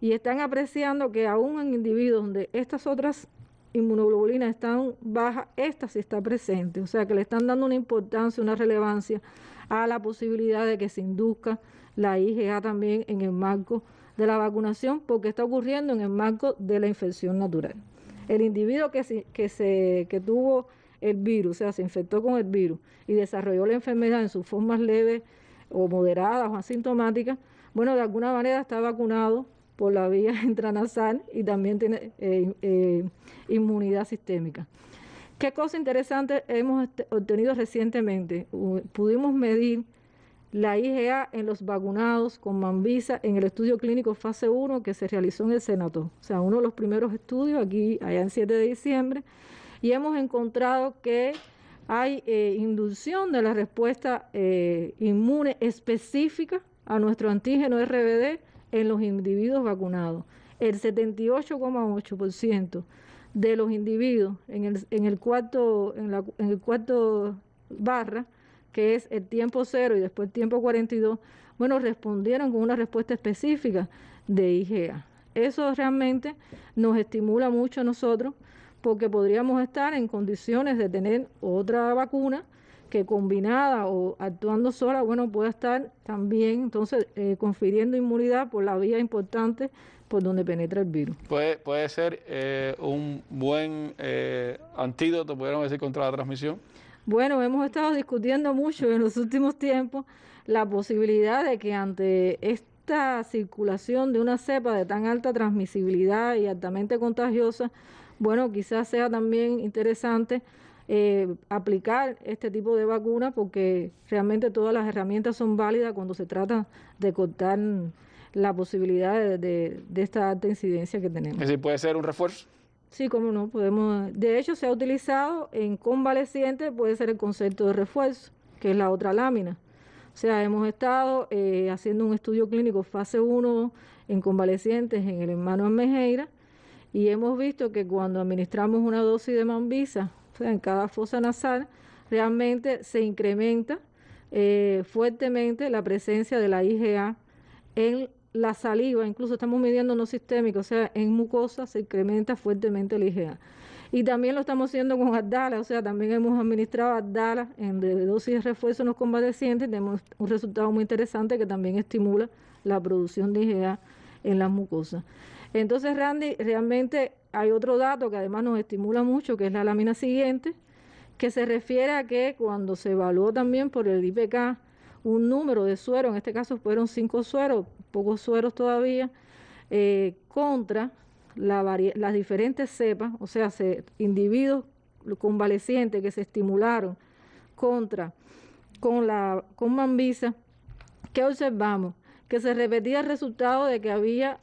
y están apreciando que aún en individuos donde estas otras inmunoglobulinas están bajas, esta sí está presente, o sea que le están dando una importancia, una relevancia a la posibilidad de que se induzca la IgA también en el marco de la vacunación porque está ocurriendo en el marco de la infección natural. El individuo que, que, se, tuvo el virus, o sea, se infectó con el virus y desarrolló la enfermedad en sus formas leves o moderadas o asintomáticas, bueno, de alguna manera está vacunado por la vía intranasal y también tiene eh, eh, inmunidad sistémica. ¿Qué cosa interesante hemos obtenido recientemente? Pudimos medir la IGA en los vacunados con Mambisa en el estudio clínico fase 1 que se realizó en el Senato. O sea, uno de los primeros estudios aquí, allá en 7 de diciembre, y hemos encontrado que hay eh, inducción de la respuesta eh, inmune específica a nuestro antígeno RBD en los individuos vacunados. El 78,8% de los individuos en el, en el cuarto, la, en el cuarto barra que es el tiempo cero y después el tiempo 42, bueno, respondieron con una respuesta específica de IGEA. Eso realmente nos estimula mucho a nosotros porque podríamos estar en condiciones de tener otra vacuna que combinada o actuando sola, bueno, pueda estar también entonces eh, confiriendo inmunidad por la vía importante por donde penetra el virus. Puede, puede ser eh, un buen eh, antídoto, podríamos decir, contra la transmisión. Bueno, hemos estado discutiendo mucho en los últimos tiempos la posibilidad de que ante esta circulación de una cepa de tan alta transmisibilidad y altamente contagiosa, bueno, quizás sea también interesante eh, aplicar este tipo de vacuna porque realmente todas las herramientas son válidas cuando se trata de cortar la posibilidad de, esta alta incidencia que tenemos. puede ser un refuerzo. Sí, como no, podemos. De hecho, se ha utilizado en convalecientes, puede ser el concepto de refuerzo, que es la otra lámina. O sea, hemos estado eh, haciendo un estudio clínico fase 1 en convalecientes en el hermano Almejeira y hemos visto que cuando administramos una dosis de Mambisa, o sea, en cada fosa nasal, realmente se incrementa eh, fuertemente la presencia de la IgA en la saliva, incluso estamos midiendo no sistémico, o sea, en mucosa se incrementa fuertemente la IgA. Y también lo estamos haciendo con Addala, o sea, también hemos administrado Addala en dosis de refuerzo en los convalecientes, tenemos un resultado muy interesante que también estimula la producción de IgA en las mucosas. Entonces, Randy, realmente hay otro dato que además nos estimula mucho, que es la lámina siguiente, que se refiere a que cuando se evaluó también por el IPK, un número de sueros, en este caso fueron cinco sueros, pocos sueros todavía, eh, contra las diferentes cepas, o sea, individuos convalecientes que se estimularon contra con la con Mambisa, ¿qué observamos? Que se repetía el resultado de que había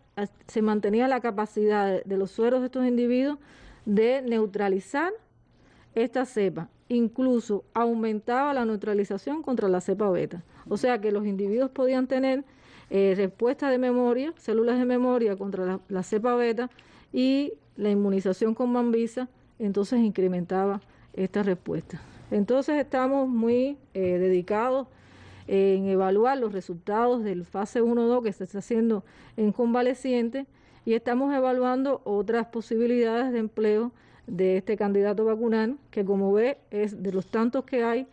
se mantenía la capacidad de los sueros de estos individuos de neutralizar esta cepa incluso aumentaba la neutralización contra la cepa beta. O sea que los individuos podían tener eh, respuesta de memoria, células de memoria contra la, cepa beta y la inmunización con Mambisa entonces incrementaba esta respuesta. Entonces estamos muy eh, dedicados en evaluar los resultados del fase 1-2 que se está haciendo en convalecientes y estamos evaluando otras posibilidades de empleo de este candidato vacunal, que como ve es de los tantos que hay,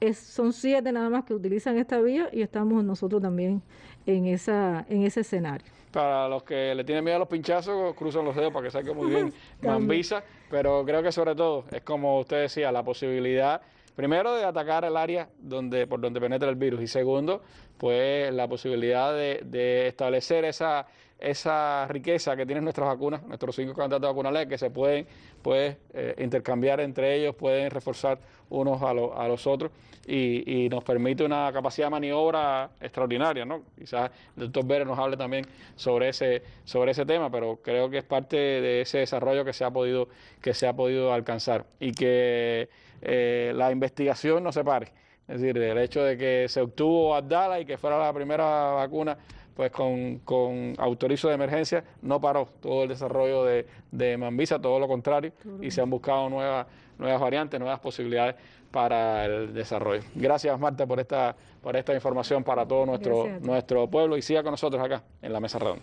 es, son siete nada más que utilizan esta vía y estamos nosotros también en, esa, en ese escenario. Para los que le tienen miedo a los pinchazos, cruzan los dedos para que salga muy bien Mambisa, pero creo que sobre todo es como usted decía, la posibilidad primero de atacar el área donde por donde penetra el virus y segundo pues la posibilidad de establecer esa esa riqueza que tienen nuestras vacunas, nuestros cinco candidatos vacunales, que se pueden pues, eh, intercambiar entre ellos, pueden reforzar unos a, los otros y, y, nos permite una capacidad de maniobra extraordinaria. ¿no? Quizás el doctor Vélez nos hable también sobre ese, sobre ese tema, pero creo que es parte de ese desarrollo que se ha podido, que se ha podido alcanzar y que eh, la investigación no se pare. Es decir, el hecho de que se obtuvo Abdala y que fuera la primera vacuna pues con, con, autorizo de emergencia no paró todo el desarrollo de, de Mambisa, todo lo contrario, y se han buscado nuevas, nuevas variantes, nuevas posibilidades para el desarrollo. Gracias Marta por esta, por esta información para todo nuestro, nuestro pueblo y siga con nosotros acá en la mesa redonda.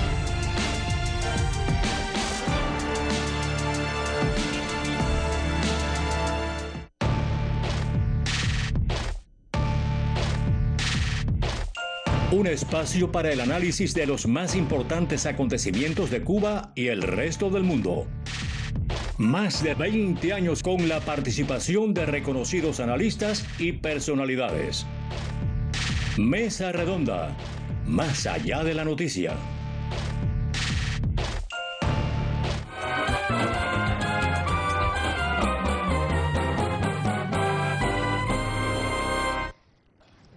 Un espacio para el análisis de los más importantes acontecimientos de Cuba y el resto del mundo. Más de 20 años con la participación de reconocidos analistas y personalidades. Mesa Redonda. Más allá de la noticia.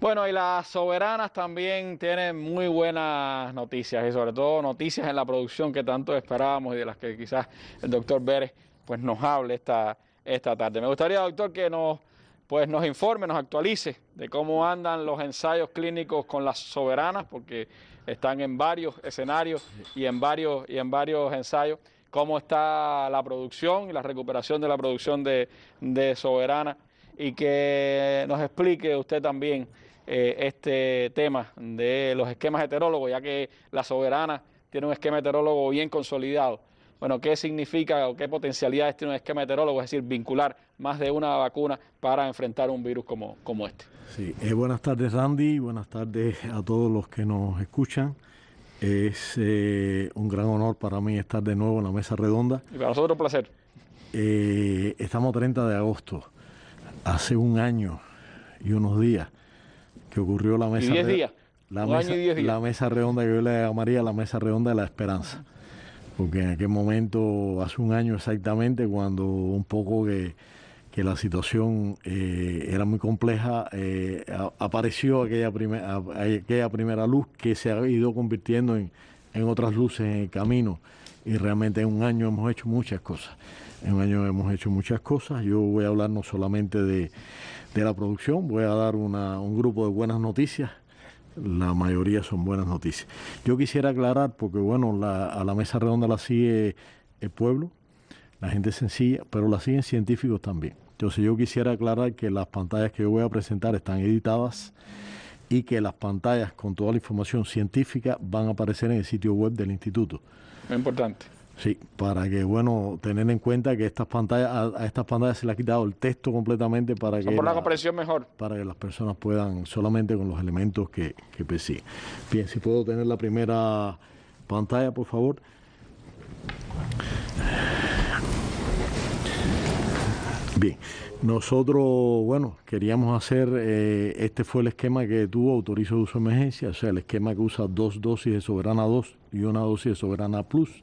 Bueno, y las soberanas también tienen muy buenas noticias y sobre todo noticias en la producción que tanto esperábamos y de las que quizás el doctor Beres pues nos hable esta, esta tarde. Me gustaría, doctor, que nos pues nos informe, nos actualice de cómo andan los ensayos clínicos con las soberanas, porque están en varios escenarios y en varios, y en varios ensayos, cómo está la producción y la recuperación de la producción de, de soberana, y que nos explique usted también eh, este tema de los esquemas heterólogos, ya que la soberana tiene un esquema heterólogo bien consolidado. Bueno, ¿qué significa o qué potencialidades tiene un esquema heterólogo? Es decir, vincular más de una vacuna para enfrentar un virus como, como este. Sí, eh, buenas tardes Randy, buenas tardes a todos los que nos escuchan. Es eh, un gran honor para mí estar de nuevo en la mesa redonda. Y para nosotros un placer. estamos 30 de agosto, hace un año y unos días que ocurrió la mesa. días. La mesa, redonda que yo le llamaría la mesa redonda de la esperanza. Porque en aquel momento, hace un año exactamente, cuando un poco que, la situación eh, era muy compleja, eh, apareció aquella, aquella primera luz que se ha ido convirtiendo en, en otras luces en el camino. Y realmente en un año hemos hecho muchas cosas. En un año hemos hecho muchas cosas. Yo voy a hablar no solamente de, de la producción. Voy a dar un grupo de buenas noticias. La mayoría son buenas noticias. Yo quisiera aclarar, porque bueno, a la mesa redonda la sigue el pueblo, la gente sencilla, pero la siguen científicos también. Entonces yo quisiera aclarar que las pantallas que yo voy a presentar están editadas y que las pantallas con toda la información científica van a aparecer en el sitio web del instituto. Muy importante. Sí, para que, bueno, tener en cuenta que estas pantallas, a, estas pantallas se le ha quitado el texto completamente para que... Para que las personas puedan solamente con los elementos que, que persiguen. Bien, si puedo tener la primera pantalla, por favor. Bien, nosotros, bueno, queríamos hacer, eh, este fue el esquema que tuvo autorizo de uso de emergencia, o sea, el esquema que usa dos dosis de Soberana 2 y una dosis de Soberana Plus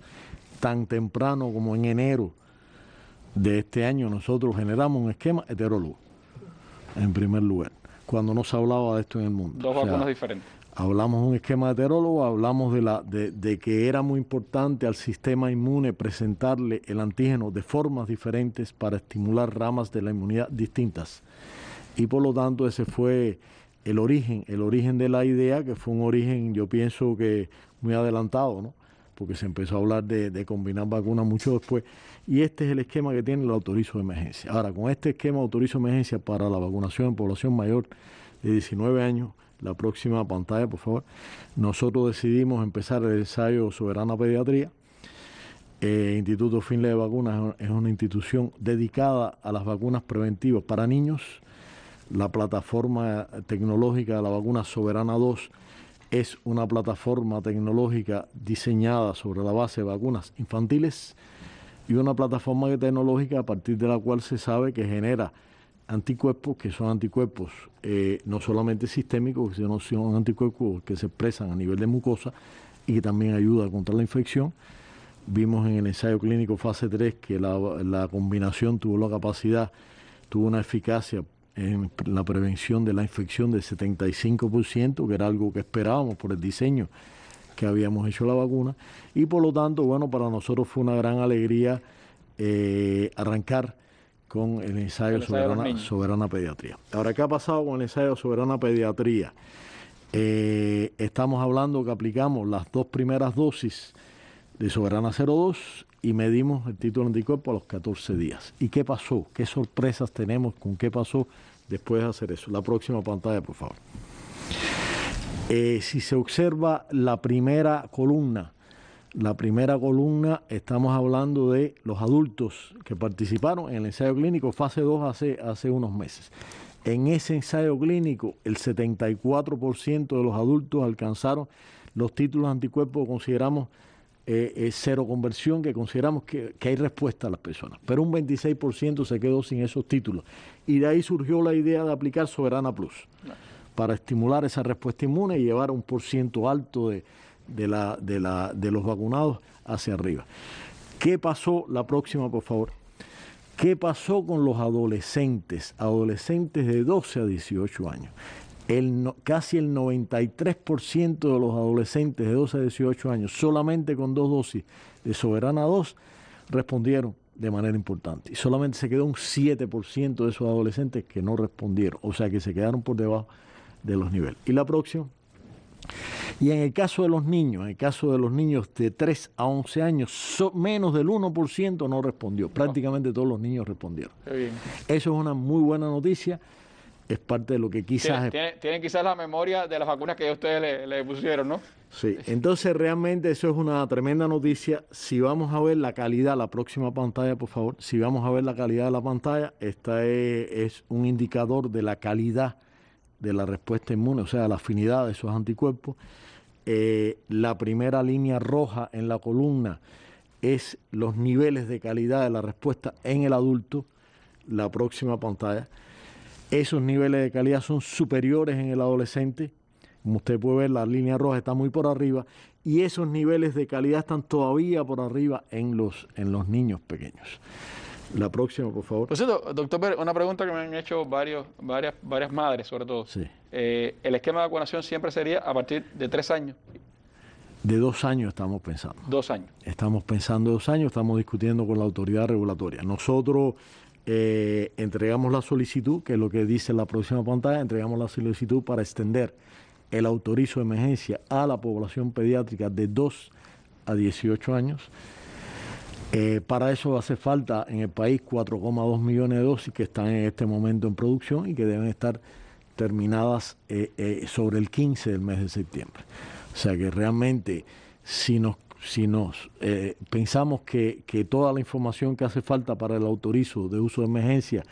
tan temprano como en enero de este año nosotros generamos un esquema heterólogo, en primer lugar, cuando no se hablaba de esto en el mundo. Dos vacunas diferentes. Hablamos de un esquema heterólogo, hablamos de, la, de, que era muy importante al sistema inmune presentarle el antígeno de formas diferentes para estimular ramas de la inmunidad distintas. Y por lo tanto ese fue el origen, el origen de la idea, que fue un origen, yo pienso que muy adelantado, ¿no? porque se empezó a hablar de, combinar vacunas mucho después, y este es el esquema que tiene el autorizo de emergencia. Ahora, con este esquema de autorizo de emergencia para la vacunación en población mayor de 19 años, la próxima pantalla, por favor, nosotros decidimos empezar el ensayo Soberana Pediatría. Eh, Instituto Finle de Vacunas es una institución dedicada a las vacunas preventivas para niños. La plataforma tecnológica de la vacuna Soberana 2 es una plataforma tecnológica diseñada sobre la base de vacunas infantiles y una plataforma tecnológica a partir de la cual se sabe que genera anticuerpos, que son anticuerpos eh, no solamente sistémicos, sino son anticuerpos que se expresan a nivel de mucosa y que también ayuda contra la infección. Vimos en el ensayo clínico fase 3 que la, la combinación tuvo la capacidad, tuvo una eficacia en la prevención de la infección del 75%, que era algo que esperábamos por el diseño que habíamos hecho la vacuna. Y por lo tanto, bueno, para nosotros fue una gran alegría eh, arrancar con el ensayo, el soberana, Pediatría. Ahora, ¿qué ha pasado con el ensayo Soberana Pediatría? Eh, estamos hablando que aplicamos las dos primeras dosis de Soberana 02 y medimos el título anticuerpo a los 14 días. ¿Y qué pasó? ¿Qué sorpresas tenemos con qué pasó después de hacer eso? La próxima pantalla, por favor. Eh, si se observa la primera columna, la primera columna estamos hablando de los adultos que participaron en el ensayo clínico fase 2 hace, hace unos meses. En ese ensayo clínico, el 74% de los adultos alcanzaron los títulos anticuerpos que consideramos eh, eh, cero conversión, que consideramos que, hay respuesta a las personas. Pero un 26% se quedó sin esos títulos. Y de ahí surgió la idea de aplicar Soberana Plus para estimular esa respuesta inmune y llevar un por ciento alto de, la, la, de los vacunados hacia arriba. ¿Qué pasó? La próxima, por favor. ¿Qué pasó con los adolescentes? Adolescentes de 12 a 18 años casi el 93% de los adolescentes de 12 a 18 años, solamente con dos dosis de Soberana 2, respondieron de manera importante. Y solamente se quedó un 7% de esos adolescentes que no respondieron, o sea que se quedaron por debajo de los niveles. Y la próxima. Y en el caso de los niños, en el caso de los niños de 3 a 11 años, menos del 1% no respondió. Prácticamente todos los niños respondieron. Eso es una muy buena noticia es parte de lo que quizás... Tienen, quizás la memoria de las vacunas que ustedes le, pusieron, ¿no? Sí, entonces realmente eso es una tremenda noticia. Si vamos a ver la calidad, la próxima pantalla, por favor, si vamos a ver la calidad de la pantalla, esta es, un indicador de la calidad de la respuesta inmune, o sea, la afinidad de esos anticuerpos. Eh, la primera línea roja en la columna es los niveles de calidad de la respuesta en el adulto, la próxima pantalla. Esos niveles de calidad son superiores en el adolescente. Como usted puede ver, la línea roja está muy por arriba y esos niveles de calidad están todavía por arriba en los, en los niños pequeños. La próxima, por favor. Por cierto, doctor, una pregunta que me han hecho varias, varias madres, sobre todo. Sí. Eh, el esquema de vacunación siempre sería a partir de tres años. De dos años estamos pensando. Dos años. Estamos pensando dos años, estamos discutiendo con la autoridad regulatoria. Nosotros eh, entregamos la solicitud, que es lo que dice la próxima pantalla, entregamos la solicitud para extender el autorizo de emergencia a la población pediátrica de 2 a 18 años. Eh, para eso hace falta en el país 4,2 millones de dosis que están en este momento en producción y que deben estar terminadas eh, sobre el 15 del mes de septiembre. O sea que realmente si nos si no, eh, pensamos que, toda la información que hace falta para el autorizo de uso de emergencia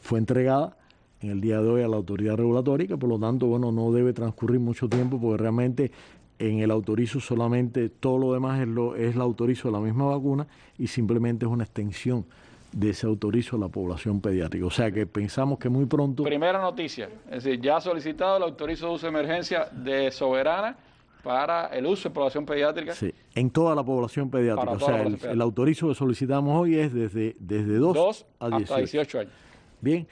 fue entregada en el día de hoy a la autoridad regulatoria, por lo tanto, bueno, no debe transcurrir mucho tiempo porque realmente en el autorizo solamente todo lo demás es, es el autorizo de la misma vacuna y simplemente es una extensión de ese autorizo a la población pediátrica. O sea que pensamos que muy pronto... Primera noticia, es decir, ya ha solicitado el autorizo de uso de emergencia de Soberana para el uso en población pediátrica. Sí, en toda la población pediátrica. O sea, el, autorizo que solicitamos hoy es desde, desde 2, a 18. años. Bien.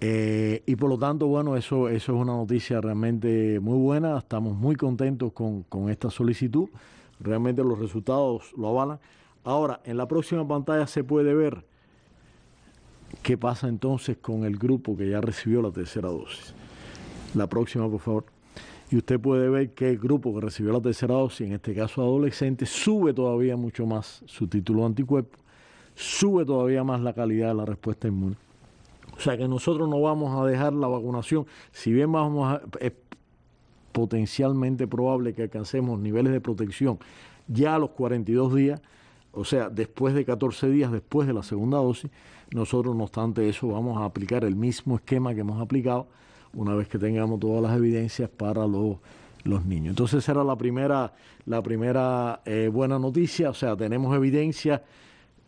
Eh, y por lo tanto, bueno, eso, eso es una noticia realmente muy buena. Estamos muy contentos con, con esta solicitud. Realmente los resultados lo avalan. Ahora, en la próxima pantalla se puede ver qué pasa entonces con el grupo que ya recibió la tercera dosis. La próxima, por favor y usted puede ver que el grupo que recibió la tercera dosis, en este caso adolescentes, sube todavía mucho más su título anticuerpo, sube todavía más la calidad de la respuesta inmune. O sea que nosotros no vamos a dejar la vacunación, si bien vamos es potencialmente probable que alcancemos niveles de protección ya a los 42 días, o sea, después de 14 días después de la segunda dosis, nosotros no obstante eso vamos a aplicar el mismo esquema que hemos aplicado una vez que tengamos todas las evidencias para los, los niños. Entonces era la primera, la primera eh, buena noticia, o sea, tenemos evidencia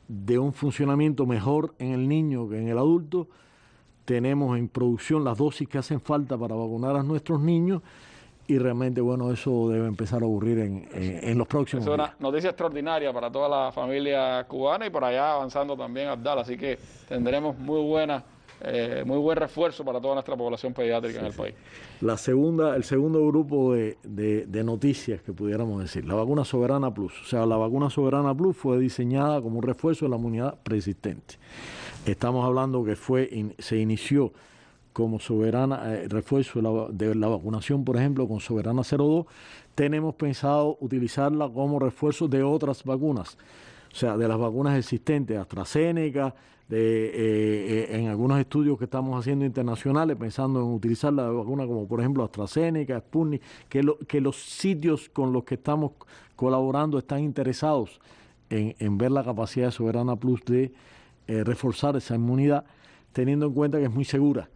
de un funcionamiento mejor en el niño que en el adulto, tenemos en producción las dosis que hacen falta para vacunar a nuestros niños y realmente, bueno, eso debe empezar a ocurrir en, los próximos Es una noticia extraordinaria para toda la familia cubana y por allá avanzando también Abdal, así que tendremos muy buenas eh, muy buen refuerzo para toda nuestra población pediátrica en el país. La segunda, el segundo grupo de, noticias que pudiéramos decir, la vacuna soberana plus. O sea, la vacuna soberana plus fue diseñada como un refuerzo de la inmunidad preexistente. Estamos hablando que fue se inició como soberana, eh, refuerzo de la, vacunación, por ejemplo, con soberana 02, tenemos pensado utilizarla como refuerzo de otras vacunas, o sea, de las vacunas existentes, AstraZeneca, eh, eh, en algunos estudios que estamos haciendo internacionales, pensando en utilizar la vacuna como por ejemplo AstraZeneca, Sputnik, que, lo, que los sitios con los que estamos colaborando están interesados en, ver la capacidad de Soberana Plus de eh, reforzar esa inmunidad, teniendo en cuenta que es muy segura.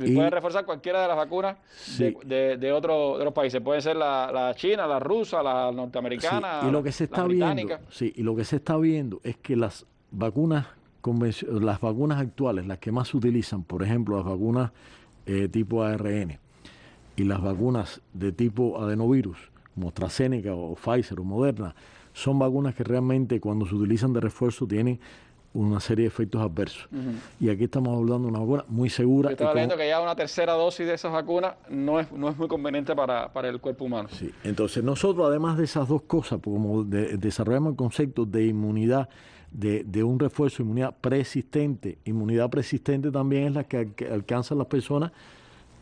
Y, puede reforzar cualquiera de las vacunas de, otros países. ¿Puede ser la, china, la rusa, la norteamericana, y lo que se está la británica. sí, y lo que se está viendo es que las vacunas las vacunas actuales, las que más se utilizan, por ejemplo, las vacunas eh, tipo ARN y las vacunas de tipo adenovirus, como AstraZeneca o Pfizer o Moderna, son vacunas que realmente cuando se utilizan de refuerzo tienen una serie de efectos adversos. Y aquí estamos hablando de una vacuna muy segura. estaba hablando que ya una tercera dosis de esas vacunas no es, no es muy conveniente para, el cuerpo humano. Sí, entonces nosotros además de esas dos cosas, pues, como desarrollamos el concepto de inmunidad de, un refuerzo, inmunidad persistente. Inmunidad persistente también es la que, alcanzan las personas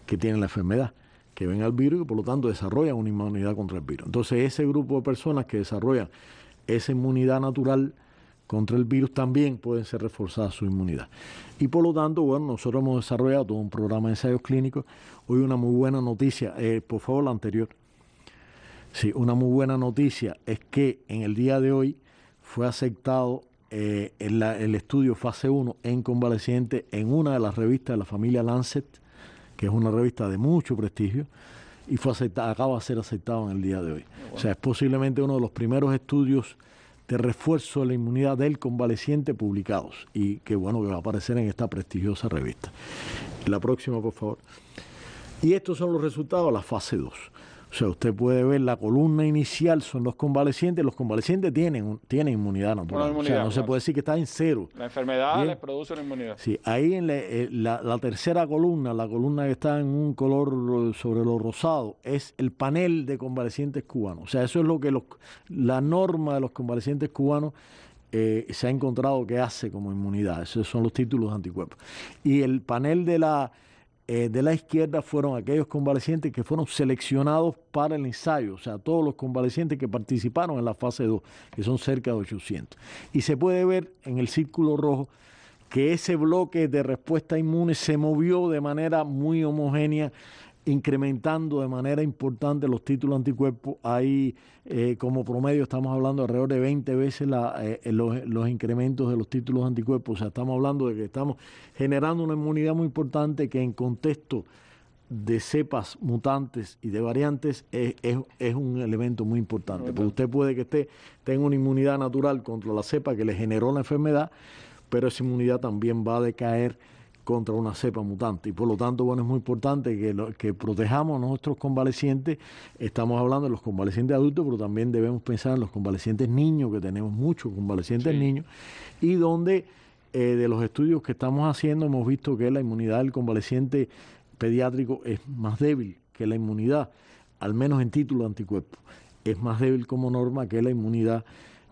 que tienen la enfermedad, que ven al virus y por lo tanto desarrollan una inmunidad contra el virus. Entonces ese grupo de personas que desarrollan esa inmunidad natural contra el virus también pueden ser reforzadas su inmunidad. Y por lo tanto, bueno, nosotros hemos desarrollado todo un programa de ensayos clínicos. Hoy una muy buena noticia, eh, por favor, la anterior. Sí, una muy buena noticia es que en el día de hoy fue aceptado eh, el, estudio fase 1 en convaleciente en una de las revistas de la familia Lancet, que es una revista de mucho prestigio, y fue acaba de ser aceptado en el día de hoy. O sea, es posiblemente uno de los primeros estudios de refuerzo de la inmunidad del convaleciente publicados y que bueno que va a aparecer en esta prestigiosa revista. La próxima, por favor. Y estos son los resultados de la fase 2. O sea, usted puede ver la columna inicial son los convalecientes. Los convalecientes tienen, inmunidad natural. o sea, no se puede decir que está en cero. La enfermedad les produce una inmunidad. Sí, ahí en eh, la, tercera columna, la columna que está en un color sobre lo rosado, es el panel de convalecientes cubanos. O sea, eso es lo que la norma de los convalecientes cubanos eh, se ha encontrado que hace como inmunidad. Esos son los títulos anticuerpos. Y el panel de la eh, de la izquierda fueron aquellos convalecientes que fueron seleccionados para el ensayo, o sea, todos los convalecientes que participaron en la fase 2, que son cerca de 800. Y se puede ver en el círculo rojo que ese bloque de respuesta inmune se movió de manera muy homogénea incrementando de manera importante los títulos anticuerpos. Ahí, eh, como promedio, estamos hablando alrededor de 20 veces eh, los, incrementos de los títulos anticuerpos. O sea, estamos hablando de que estamos generando una inmunidad muy importante que en contexto de cepas mutantes y de variantes es, un elemento muy importante. Porque usted puede que esté, tenga una inmunidad natural contra la cepa que le generó la enfermedad, pero esa inmunidad también va a decaer contra una cepa mutante. Y por lo tanto, bueno, es muy importante que, protejamos a nuestros convalecientes. Estamos hablando de los convalecientes adultos, pero también debemos pensar en los convalecientes niños, que tenemos muchos convalecientes niños, y donde eh, de los estudios que estamos haciendo hemos visto que la inmunidad del convaleciente pediátrico es más débil que la inmunidad, al menos en título anticuerpo, es más débil como norma que la inmunidad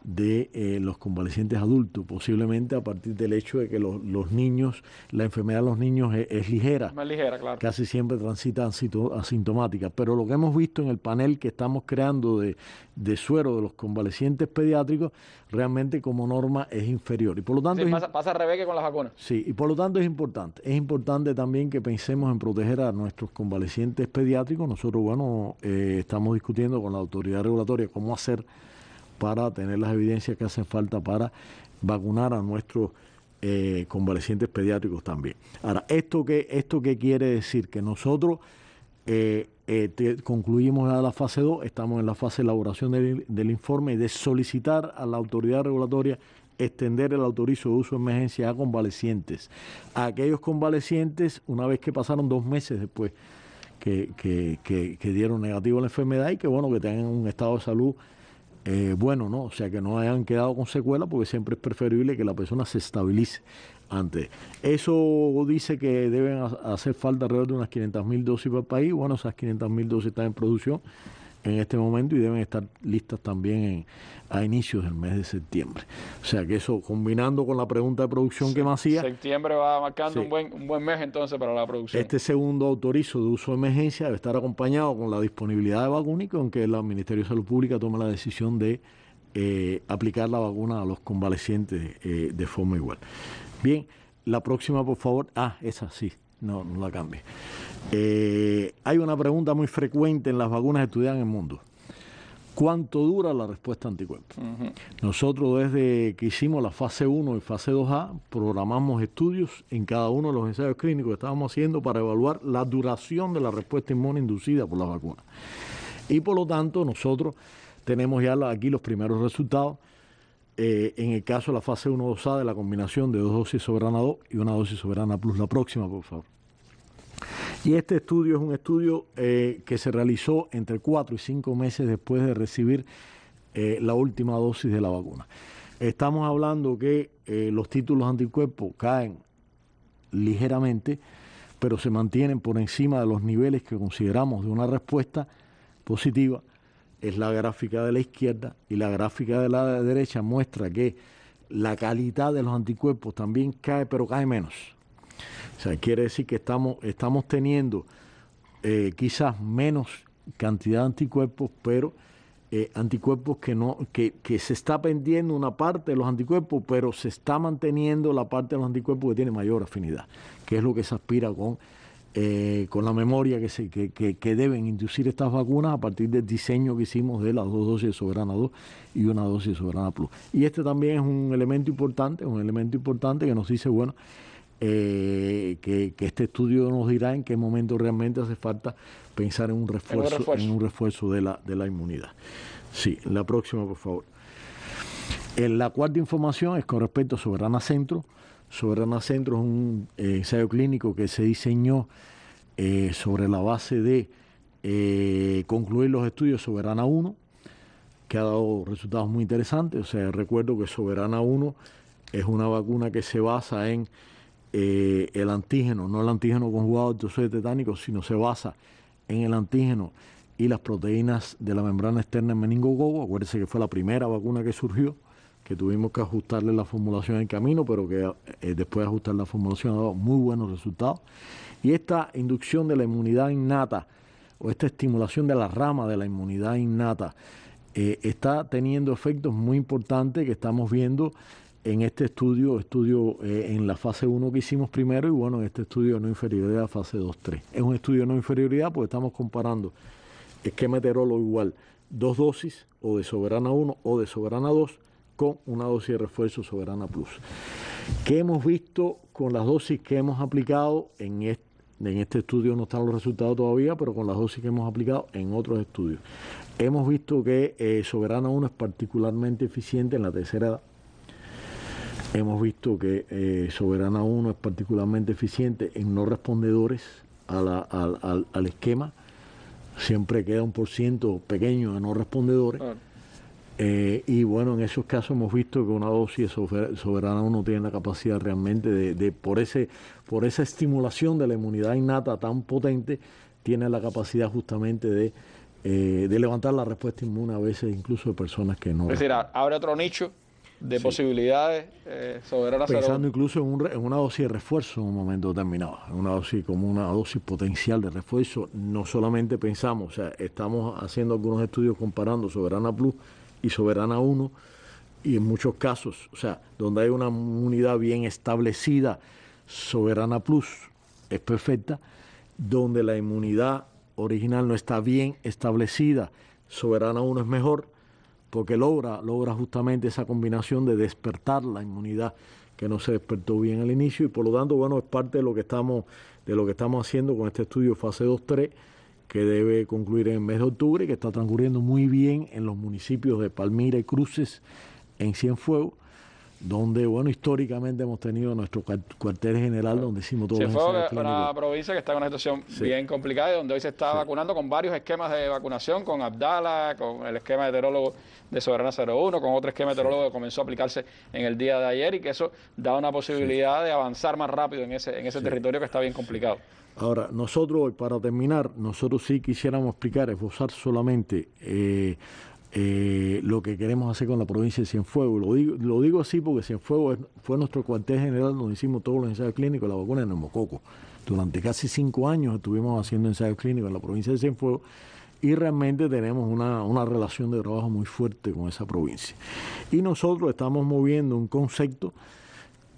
de eh, los convalecientes adultos, posiblemente a partir del hecho de que los, niños, la enfermedad de los niños es, ligera. Más ligera, claro. Casi siempre transita asintomática. Pero lo que hemos visto en el panel que estamos creando de, de suero de los convalecientes pediátricos, realmente como norma es inferior. Y por lo tanto. pasa, con las vacunas. Sí, y por lo tanto es importante. Es importante también que pensemos en proteger a nuestros convalecientes pediátricos. Nosotros, bueno, eh, estamos discutiendo con la autoridad regulatoria cómo hacer para tener las evidencias que hacen falta para vacunar a nuestros eh, convalecientes pediátricos también. Ahora, ¿esto qué, esto quiere decir? Que nosotros eh, eh, concluimos la fase 2, estamos en la fase de elaboración del, informe y de solicitar a la autoridad regulatoria extender el autorizo de uso de emergencia a convalecientes. A aquellos convalecientes, una vez que pasaron dos meses después que, dieron negativo a la enfermedad y que bueno, que tengan un estado de salud eh, bueno, ¿no? O sea, que no hayan quedado con secuela, porque siempre es preferible que la persona se estabilice antes. Eso dice que deben hacer falta alrededor de unas 500.000 dosis para el país. Bueno, esas 500.000 dosis están en producción en este momento y deben estar listas también a inicios del mes de septiembre. O sea que eso, combinando con la pregunta de producción que me hacía... Septiembre va marcando un, buen, buen mes entonces para la producción. Este segundo autorizo de uso de emergencia debe estar acompañado con la disponibilidad de vacuna y con que el Ministerio de Salud Pública tome la decisión de eh, aplicar la vacuna a los convalecientes eh, de forma igual. Bien, la próxima, por favor. Ah, esa sí, no, no la cambie. Eh, hay una pregunta muy frecuente en las vacunas estudiadas en el mundo. ¿Cuánto dura la respuesta anticuerpo? Nosotros desde que hicimos la fase 1 y fase 2A, programamos estudios en cada uno de los ensayos clínicos que estábamos haciendo para evaluar la duración de la respuesta inmune inducida por la vacuna. Y por lo tanto, nosotros tenemos ya aquí los primeros resultados eh, en el caso de la fase 1 2 a de la combinación de dos dosis soberana 2 y una dosis soberana plus. La próxima, por favor. Y este estudio es un estudio eh, que se realizó entre 4 y 5 meses después de recibir eh, la última dosis de la vacuna. Estamos hablando que los títulos anticuerpos caen ligeramente, pero se mantienen por encima de los niveles que consideramos de una respuesta positiva es la gráfica de la izquierda y la gráfica de la derecha muestra que la calidad de los anticuerpos también cae, pero cae menos. O sea, quiere decir que estamos, estamos teniendo eh, quizás menos cantidad de anticuerpos, pero eh, anticuerpos que no, que, que, se está pendiendo una parte de los anticuerpos, pero se está manteniendo la parte de los anticuerpos que tiene mayor afinidad, que es lo que se aspira con eh, con la memoria que, se, que, que, deben inducir estas vacunas a partir del diseño que hicimos de las dos dosis de Soberana 2 y una dosis de Soberana Plus. Y este también es un elemento importante, un elemento importante que nos dice, bueno, eh, que, este estudio nos dirá en qué momento realmente hace falta pensar en un refuerzo, En un refuerzo de, la, inmunidad. Sí, la próxima, por favor. En eh, la cuarta información es con respecto a Soberana Centro. Soberana Centro es un eh, ensayo clínico que se diseñó eh, sobre la base de eh, concluir los estudios Soberana 1, que ha dado resultados muy interesantes. O sea, recuerdo que Soberana 1 es una vacuna que se basa en el antígeno, no el antígeno conjugado de soy tetánico, sino se basa en el antígeno y las proteínas de la membrana externa en meningococo. Acuérdense que fue la primera vacuna que surgió que tuvimos que ajustarle la formulación en camino, pero que eh, después de ajustar la formulación ha dado muy buenos resultados. Y esta inducción de la inmunidad innata, o esta estimulación de la rama de la inmunidad innata, eh, está teniendo efectos muy importantes que estamos viendo en este estudio, estudio eh, en la fase 1 que hicimos primero y bueno, en este estudio no inferioridad fase 2-3. Es un estudio de no inferioridad porque estamos comparando o igual, dos dosis o de soberana 1 o de soberana 2 con una dosis de refuerzo soberana plus. ¿Qué hemos visto con las dosis que hemos aplicado en este? En este estudio no están los resultados todavía, pero con las dosis que hemos aplicado en otros estudios. Hemos visto que eh, Soberana 1 es particularmente eficiente en la tercera edad. Hemos visto que eh, Soberana 1 es particularmente eficiente en no respondedores a al, al, esquema. Siempre queda un por ciento pequeño de no respondedores. Ah. Eh, y bueno, en esos casos hemos visto que una dosis soberana uno tiene la capacidad realmente de, por, ese, por esa estimulación de la inmunidad innata tan potente, tiene la capacidad justamente de, eh, levantar la respuesta inmune a veces incluso de personas que no. Es decir, abre otro nicho de posibilidades eh, soberanas. Pensando incluso en, una dosis de refuerzo en un momento determinado, una dosis como una dosis potencial de refuerzo, no solamente pensamos, o sea, estamos haciendo algunos estudios comparando Soberana Plus y soberana 1, y en muchos casos, o sea, donde hay una inmunidad bien establecida, soberana plus es perfecta, donde la inmunidad original no está bien establecida, soberana 1 es mejor, porque logra, logra justamente esa combinación de despertar la inmunidad que no se despertó bien al inicio y por lo tanto, bueno, es parte de lo que estamos, de lo que estamos haciendo con este estudio fase 2-3 que debe concluir en el mes de octubre, que está transcurriendo muy bien en los municipios de Palmira y Cruces, en Cienfuegos, donde, bueno, históricamente hemos tenido nuestro cuartel general donde hicimos todo. Cienfuegos es una provincia que está en una situación bien complicada y donde hoy se está vacunando con varios esquemas de vacunación, con Abdala, con el esquema de de Soberana 01, con otro esquema que comenzó a aplicarse en el día de ayer y que eso da una posibilidad de avanzar más rápido en ese, en ese territorio que está bien complicado. Ahora, nosotros para terminar, nosotros sí quisiéramos explicar, esbozar solamente eh, eh, lo que queremos hacer con la provincia de Cienfuegos. Lo digo, lo digo así porque Cienfuegos fue nuestro cuartel general donde hicimos todos los ensayos clínicos la vacuna de Mococo. Durante casi cinco años estuvimos haciendo ensayos clínicos en la provincia de Cienfuegos y realmente tenemos una, relación de trabajo muy fuerte con esa provincia. Y nosotros estamos moviendo un concepto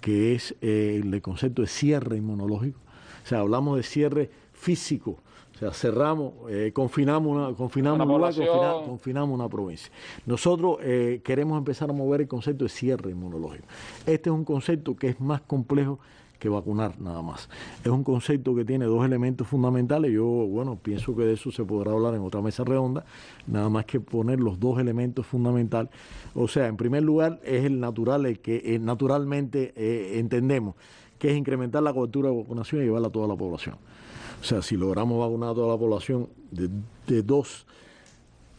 que es eh, el concepto de cierre inmunológico o sea, hablamos de cierre físico. O sea, cerramos, eh, confinamos, una, confinamos, una confinamos una provincia. Nosotros eh, queremos empezar a mover el concepto de cierre inmunológico. Este es un concepto que es más complejo que vacunar nada más. Es un concepto que tiene dos elementos fundamentales. Yo, bueno, pienso que de eso se podrá hablar en otra mesa redonda, nada más que poner los dos elementos fundamentales. O sea, en primer lugar, es el natural, el que eh, naturalmente entendemos que es incrementar la cobertura de vacunación y llevarla a toda la población. O sea, si logramos vacunar a toda la población de, dos,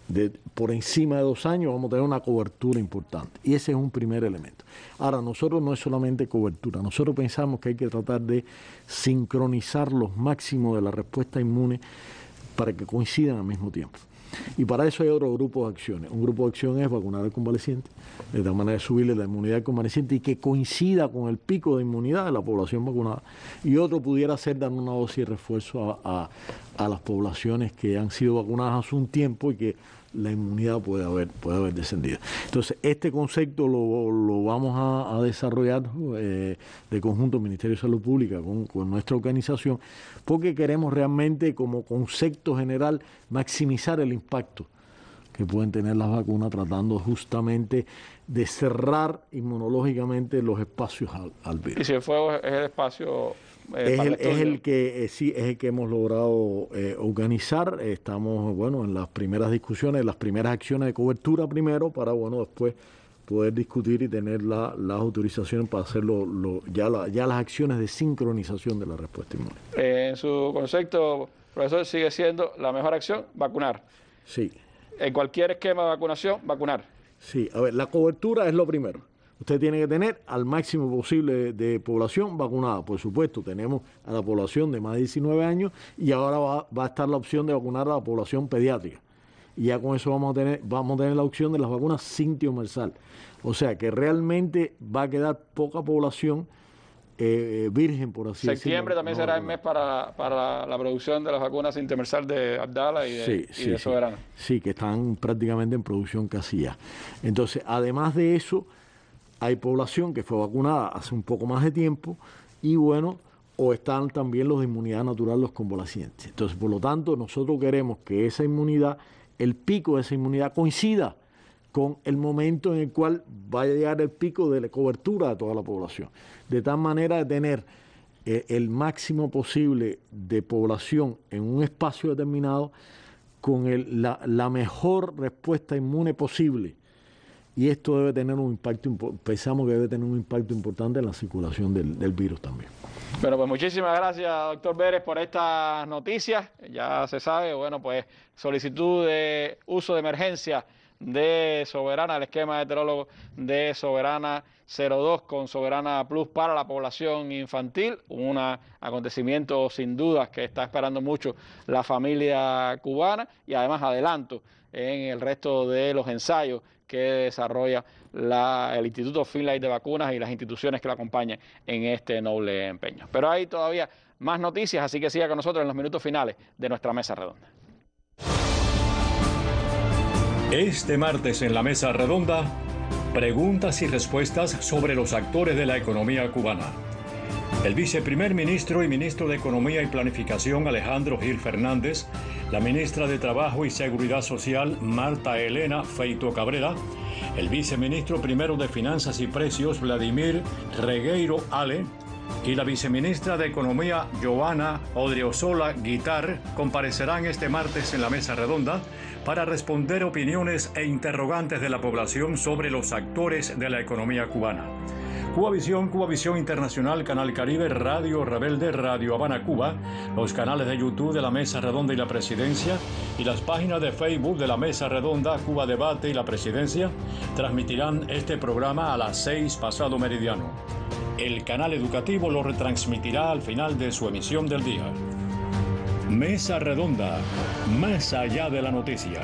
de, por encima de dos años, vamos a tener una cobertura importante. Y ese es un primer elemento. Ahora, nosotros no es solamente cobertura, nosotros pensamos que hay que tratar de sincronizar los máximos de la respuesta inmune para que coincidan al mismo tiempo. Y para eso hay otro grupo de acciones. Un grupo de acción es vacunar al convaleciente de tal manera de subirle la inmunidad convaleciente y que coincida con el pico de inmunidad de la población vacunada. Y otro pudiera ser dar una dosis de refuerzo a, las poblaciones que han sido vacunadas hace un tiempo y que la inmunidad puede haber, puede haber descendido. Entonces, este concepto lo, vamos a, desarrollar eh, de conjunto Ministerio de Salud Pública con, nuestra organización, porque queremos realmente como concepto general maximizar el impacto que pueden tener las vacunas, tratando justamente de cerrar inmunológicamente los espacios al, virus. Y si el fuego es el espacio eh, es, el, que eh, sí es el que hemos logrado eh, organizar estamos bueno en las primeras discusiones las primeras acciones de cobertura primero para bueno después poder discutir y tener las autorizaciones para hacer ya, ya las acciones de sincronización de la respuesta inmune en su concepto profesor sigue siendo la mejor acción vacunar sí en cualquier esquema de vacunación, vacunar. Sí, a ver, la cobertura es lo primero. Usted tiene que tener al máximo posible de, población vacunada. Por supuesto, tenemos a la población de más de 19 años y ahora va, a estar la opción de vacunar a la población pediátrica y ya con eso vamos a tener, vamos a tener la opción de las vacunas sin O sea que realmente va a quedar poca población eh, eh, virgen, por así decirlo. Septiembre también será el mes para, la producción de las vacunas intermersal de Abdala y de, eso sí, Sí, que están prácticamente en producción casi ya. Entonces, además de eso, hay población que fue vacunada hace un poco más de tiempo y bueno, o están también los de inmunidad natural, los convalecientes. Entonces, por lo tanto, nosotros queremos que esa inmunidad, el pico de esa inmunidad coincida con el momento en el cual va a llegar el pico de la cobertura de toda la población. De tal manera de tener eh, el máximo posible de población en un espacio determinado con la, mejor respuesta inmune posible. Y esto debe tener un impacto, pensamos que debe tener un impacto importante en la circulación del, virus también. Bueno, pues muchísimas gracias, doctor Vélez, por estas noticias. Ya se sabe, bueno, pues solicitud de uso de emergencia de Soberana, el esquema de heterólogo de Soberana 02 con Soberana Plus para la población infantil, un acontecimiento sin dudas que está esperando mucho la familia cubana y además adelanto en el resto de los ensayos que desarrolla la, el Instituto Finlay de Vacunas y las instituciones que lo acompañan en este noble empeño. Pero hay todavía más noticias, así que siga con nosotros en los minutos finales de nuestra mesa redonda. Este martes en la mesa redonda, preguntas y respuestas sobre los actores de la economía cubana. El viceprimer ministro y ministro de Economía y Planificación Alejandro Gil Fernández, la ministra de Trabajo y Seguridad Social Marta Elena Feito Cabrera, el viceministro primero de Finanzas y Precios Vladimir Regueiro Ale y la viceministra de Economía Joana Odriozola Guitar comparecerán este martes en la mesa redonda para responder opiniones e interrogantes de la población sobre los actores de la economía cubana. Cubavisión, Cubavisión Internacional, Canal Caribe, Radio Rebelde, Radio Habana Cuba, los canales de YouTube de la Mesa Redonda y la Presidencia y las páginas de Facebook de la Mesa Redonda, Cuba Debate y la Presidencia transmitirán este programa a las 6 pasado meridiano. El canal educativo lo retransmitirá al final de su emisión del día. Mesa Redonda, más allá de la noticia.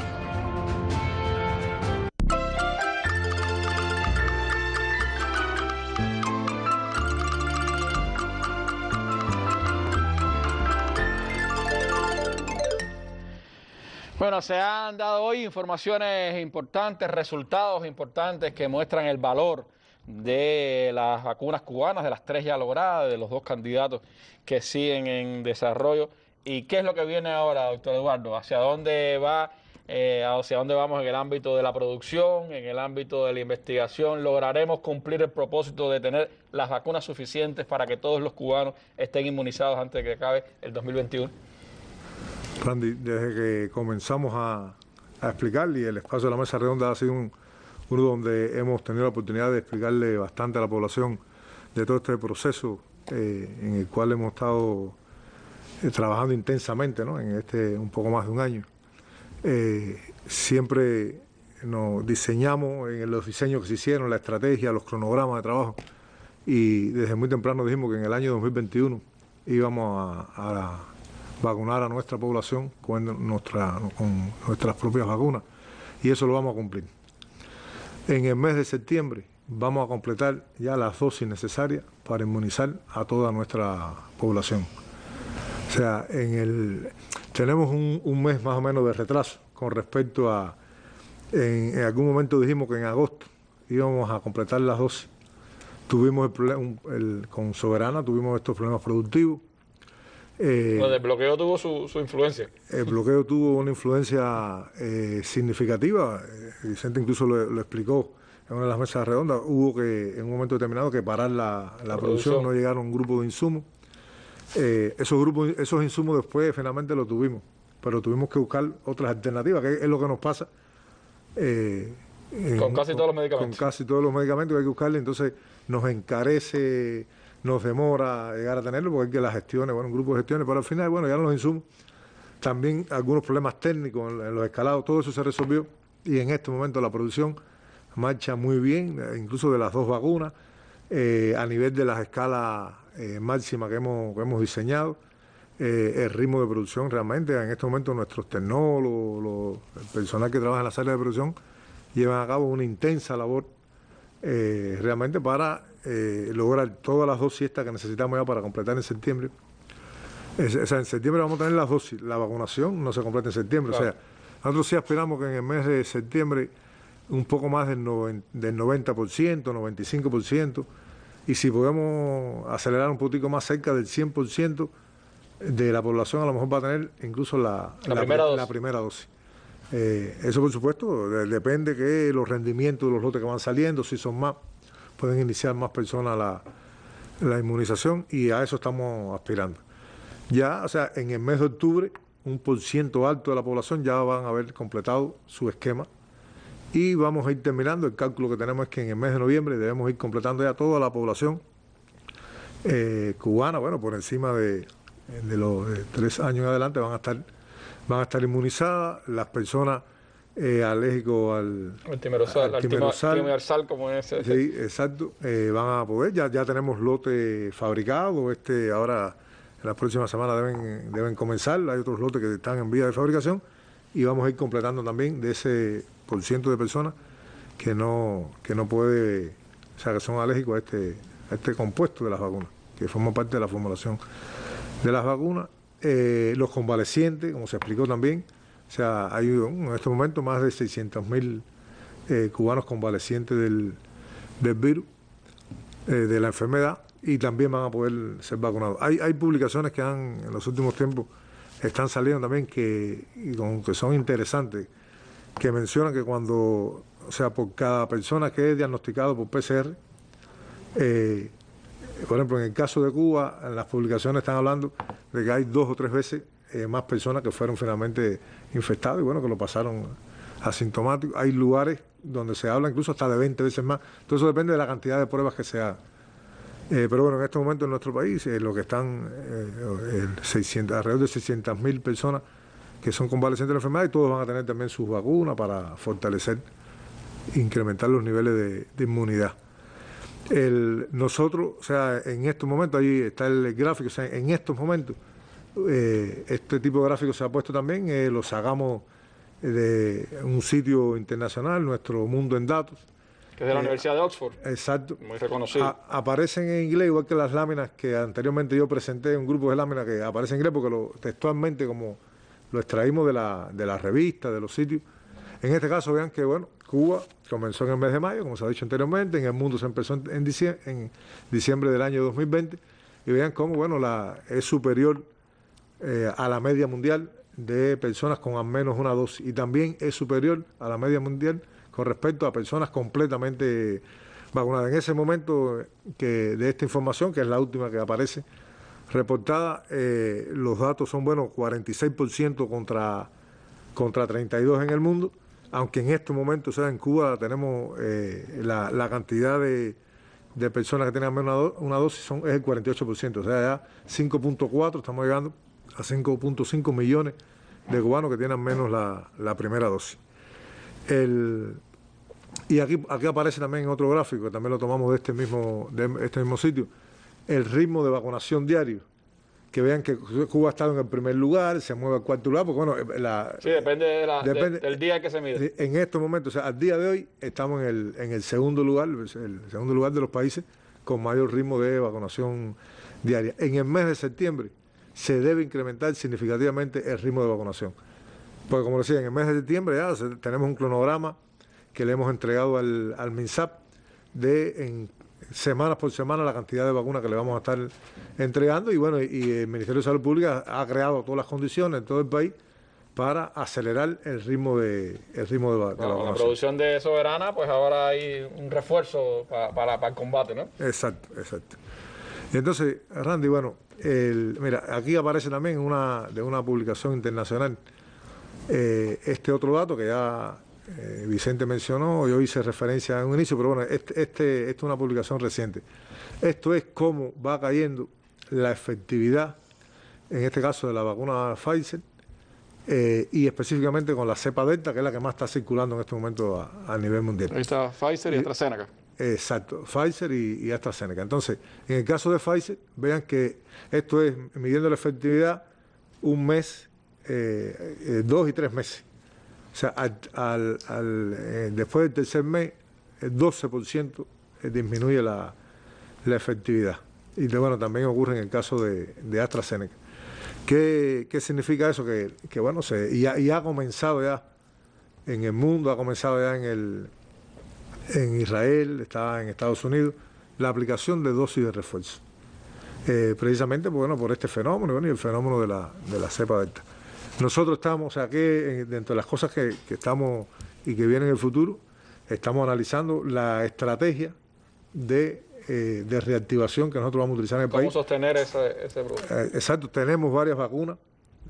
Bueno, se han dado hoy informaciones importantes, resultados importantes que muestran el valor de las vacunas cubanas, de las tres ya logradas, de los dos candidatos que siguen en desarrollo. ¿Y qué es lo que viene ahora, doctor Eduardo? ¿Hacia dónde va? Eh, hacia dónde vamos en el ámbito de la producción, en el ámbito de la investigación, lograremos cumplir el propósito de tener las vacunas suficientes para que todos los cubanos estén inmunizados antes de que acabe el 2021. Randy, desde que comenzamos a, explicarle, y el espacio de la mesa redonda ha sido un, uno donde hemos tenido la oportunidad de explicarle bastante a la población de todo este proceso eh, en el cual hemos estado eh, trabajando intensamente ¿no? en este un poco más de un año. Eh, siempre nos diseñamos en los diseños que se hicieron, la estrategia, los cronogramas de trabajo. Y desde muy temprano dijimos que en el año 2021 íbamos a, vacunar a nuestra población con nuestras propias vacunas. Y eso lo vamos a cumplir. En el mes de septiembre vamos a completar ya las dosis necesarias para inmunizar a toda nuestra población. O sea, en el, tenemos un, mes más o menos de retraso con respecto a... En, algún momento dijimos que en agosto íbamos a completar las 12. Tuvimos el con Soberana, tuvimos estos problemas productivos. Eh, el bloqueo tuvo su, influencia. El bloqueo tuvo una influencia eh, significativa. Eh, Vicente incluso lo, explicó en una de las mesas redondas. Hubo que, en un momento determinado, que parar la, producción. producción. no llegaron un grupo de insumos. Eh, esos grupos, esos insumos después finalmente los tuvimos, pero tuvimos que buscar otras alternativas, que es lo que nos pasa. Eh, con casi todos los medicamentos. Con casi todos los medicamentos que hay que buscarle, entonces nos encarece, nos demora llegar a tenerlo, porque hay que las gestiones, bueno, un grupo de gestiones, pero al final, bueno, ya los insumos, también algunos problemas técnicos en, los escalados, todo eso se resolvió y en este momento la producción marcha muy bien, eh, incluso de las dos vacunas, a nivel de las escalas eh, máxima que hemos, hemos diseñado. Eh, el ritmo de producción realmente, en este momento nuestros tecnólogos, el personal que trabaja en la sala de producción, llevan a cabo una intensa labor eh, realmente para lograr todas las dosis que necesitamos ya para completar en septiembre. o sea, en septiembre vamos a tener las dosis, la vacunación no se completa en septiembre, o sea, nosotros sí esperamos que en el mes de septiembre un poco más del, 90%, del 90%, 95%, y si podemos acelerar un poquito más cerca del 100% de la población, a lo mejor va a tener incluso la, primera, dosis. Eh, eso, por supuesto, depende que los rendimientos de los lotes que van saliendo, si son más, pueden iniciar más personas la, la inmunización y a eso estamos aspirando. Ya, o sea, en el mes de octubre, un por ciento alto de la población ya van a haber completado su esquema y vamos a ir terminando. El cálculo que tenemos es que en el mes de noviembre debemos ir completando ya toda la población eh, cubana, bueno, por encima de, los tres años en adelante van a estar, van a estar inmunizadas las personas alérgicas eh, alérgicos al, timerosal, timerosal, como es ese. Sí, exacto, eh, van a poder, ya, ya tenemos lote fabricado, este ahora en las próximas semanas deben, deben comenzar, hay otros lotes que están en vía de fabricación y vamos a ir completando también de ese por ciento de personas que no, que no puede, o sea, que son alérgicos a este, a este compuesto de las vacunas, que forma parte de la formulación de las vacunas. Eh, los convalecientes, como se explicó también, o sea, hay en este momento más de 600 mil eh, cubanos convalecientes del, del virus, eh, de la enfermedad, y también van a poder ser vacunados. Hay, hay publicaciones que han, en los últimos tiempos, están saliendo también que, que son interesantes que mencionan que cuando, o sea, por cada persona que es diagnosticado por PCR, eh, por ejemplo, en el caso de Cuba, en las publicaciones están hablando de que hay dos o tres veces eh, más personas que fueron finalmente infectadas y bueno, que lo pasaron asintomático. Hay lugares donde se habla incluso hasta de 20 veces más. Todo eso depende de la cantidad de pruebas que se haga. Eh, pero bueno, en este momento en nuestro país, lo que están alrededor de 600.000 personas que son convalescentes de la enfermedad y todos van a tener también sus vacunas para fortalecer, incrementar los niveles de, inmunidad. nosotros, o sea, en estos momentos, ahí está el gráfico, o sea, en estos momentos, eh, este tipo de gráfico se ha puesto también, eh, lo sacamos de un sitio internacional, nuestro mundo en datos. Que es de la eh, Universidad de Oxford. Exacto. Muy reconocido. aparecen en inglés, igual que las láminas que anteriormente yo presenté, un grupo de láminas que aparecen en inglés, porque lo, textualmente como lo extraímos de la, de revista, de los sitios. En este caso, vean que, bueno, Cuba comenzó en el mes de mayo, como se ha dicho anteriormente, en el mundo se empezó en diciembre, del año 2020, y vean cómo, bueno, la, es superior eh, a la media mundial de personas con al menos una dosis, y también es superior a la media mundial con respecto a personas completamente vacunadas. En ese momento eh, que, de esta información, que es la última que aparece, reportada. Eh, los datos son buenos, 46% contra, contra 32% en el mundo, aunque en este momento, o sea, en Cuba tenemos eh, la, cantidad de, personas que tienen menos una dosis son, es el 48%, o sea, ya 5.4, estamos llegando a 5.5 millones de cubanos que tienen menos la, primera dosis. y aquí, aquí aparece también otro gráfico, que también lo tomamos de este mismo, de este mismo sitio el ritmo de vacunación diario. Que vean que Cuba ha estado en el primer lugar, se mueve al cuarto lugar, porque bueno, eh, la, depende, del día que se mide. Eh, en estos momentos, o sea, al día de hoy estamos en el, en el segundo lugar, el segundo lugar de los países con mayor ritmo de vacunación diaria. En el mes de septiembre se debe incrementar significativamente el ritmo de vacunación. Porque como decía, en el mes de septiembre ya tenemos un cronograma que le hemos entregado al, al MINSAP de en Semanas por semana la cantidad de vacunas que le vamos a estar entregando y bueno, y el Ministerio de Salud Pública ha creado todas las condiciones en todo el país para acelerar el ritmo de el ritmo de, la producción de soberana, pues ahora hay un refuerzo para, el combate, ¿no? Exacto, exacto. Y entonces, Randy, bueno, mira, aquí aparece también una de una publicación internacional eh, este otro dato que ya eh, Vicente mencionó, yo hice referencia en un inicio, pero bueno, este, este, esta es una publicación reciente. Esto es cómo va cayendo la efectividad, en este caso de la vacuna Pfizer, eh, y específicamente con la cepa delta, que es la que más está circulando en este momento a, nivel mundial. Ahí está Pfizer y, AstraZeneca. Exacto, Pfizer y, AstraZeneca. Entonces, en el caso de Pfizer, vean que esto es midiendo la efectividad un mes, eh, dos y tres meses. O sea, al, eh, después del tercer mes, el 12% eh, disminuye la, efectividad. Y bueno, también ocurre en el caso de, de AstraZeneca. ¿Qué, significa eso? Que, bueno, se, y, ha, comenzado ya en el mundo, ha comenzado ya en, el, en Israel, está en Estados Unidos, la aplicación de dosis de refuerzo. Eh, precisamente bueno, por este fenómeno y el fenómeno de la, de la cepa delta. Nosotros estamos aquí, eh, dentro de las cosas que, estamos y que vienen en el futuro, estamos analizando la estrategia de eh, reactivación que nosotros vamos a utilizar en el país. ¿Cómo sostener ese, ese eh, exacto, tenemos varias vacunas,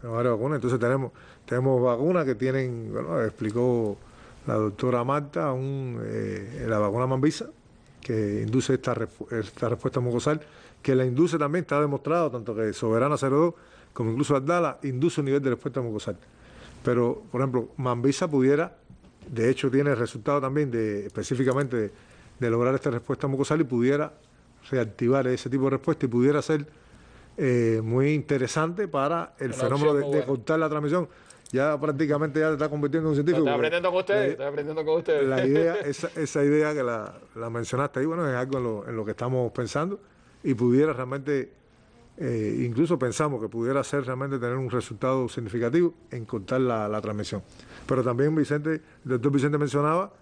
varias vacunas, entonces tenemos, tenemos vacunas que tienen, bueno, explicó la doctora Marta, un, la vacuna Mambisa, que induce esta, esta respuesta mucosal, que la induce también, está demostrado, tanto que Soberana 02 como incluso DALA... induce un nivel de respuesta mucosal. Pero, por ejemplo, Mambisa pudiera, de hecho tiene el resultado también de específicamente de, lograr esta respuesta mucosal y pudiera reactivar ese tipo de respuesta y pudiera ser eh, muy interesante para el fenómeno de, pues, contar la transmisión ya prácticamente ya está convirtiendo en un científico. Está aprendiendo con ustedes, está aprendiendo con ustedes. La idea, esa, esa idea que la, mencionaste ahí, bueno, es algo en lo, que estamos pensando y pudiera realmente eh, incluso pensamos que pudiera ser realmente tener un resultado significativo en cortar la, transmisión. Pero también Vicente, el doctor Vicente mencionaba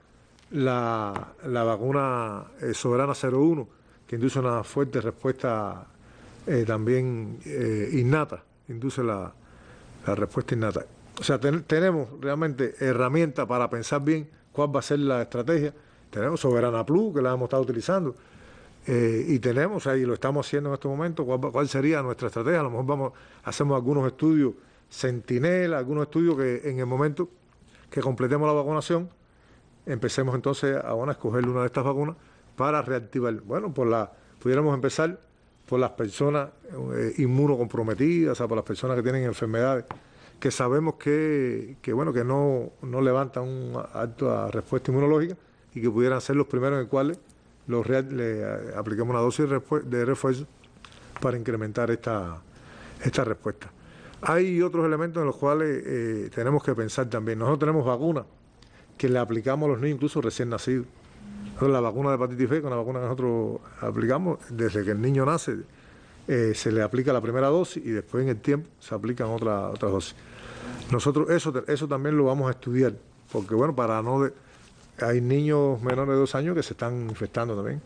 la, vacuna eh, soberana 01, que induce una fuerte respuesta eh, también innata, induce la, la, respuesta innata. O sea, tenemos realmente herramientas para pensar bien cuál va a ser la estrategia. Tenemos Soberana Plus, que la hemos estado utilizando eh, y tenemos ahí, lo estamos haciendo en este momento, ¿cuál, sería nuestra estrategia. A lo mejor vamos, hacemos algunos estudios sentinela, algunos estudios que en el momento que completemos la vacunación, empecemos entonces ahora a escoger una de estas vacunas para reactivar. Bueno, por la, pudiéramos empezar por las personas eh, inmunocomprometidas, o sea, por las personas que tienen enfermedades que sabemos que, bueno que no, no levantan una alta respuesta inmunológica y que pudieran ser los primeros en el cuales le eh, apliquemos una dosis de refuerzo para incrementar esta, esta respuesta. Hay otros elementos en los cuales eh, tenemos que pensar también. Nosotros tenemos vacunas que le aplicamos a los niños incluso recién nacidos. la vacuna de hepatitis B, con la vacuna que nosotros aplicamos, desde que el niño nace, eh, se le aplica la primera dosis y después en el tiempo se aplican otra, otras dosis. Nosotros eso, eso también lo vamos a estudiar, porque bueno, para no hay niños menores de dos años que se están infectando también.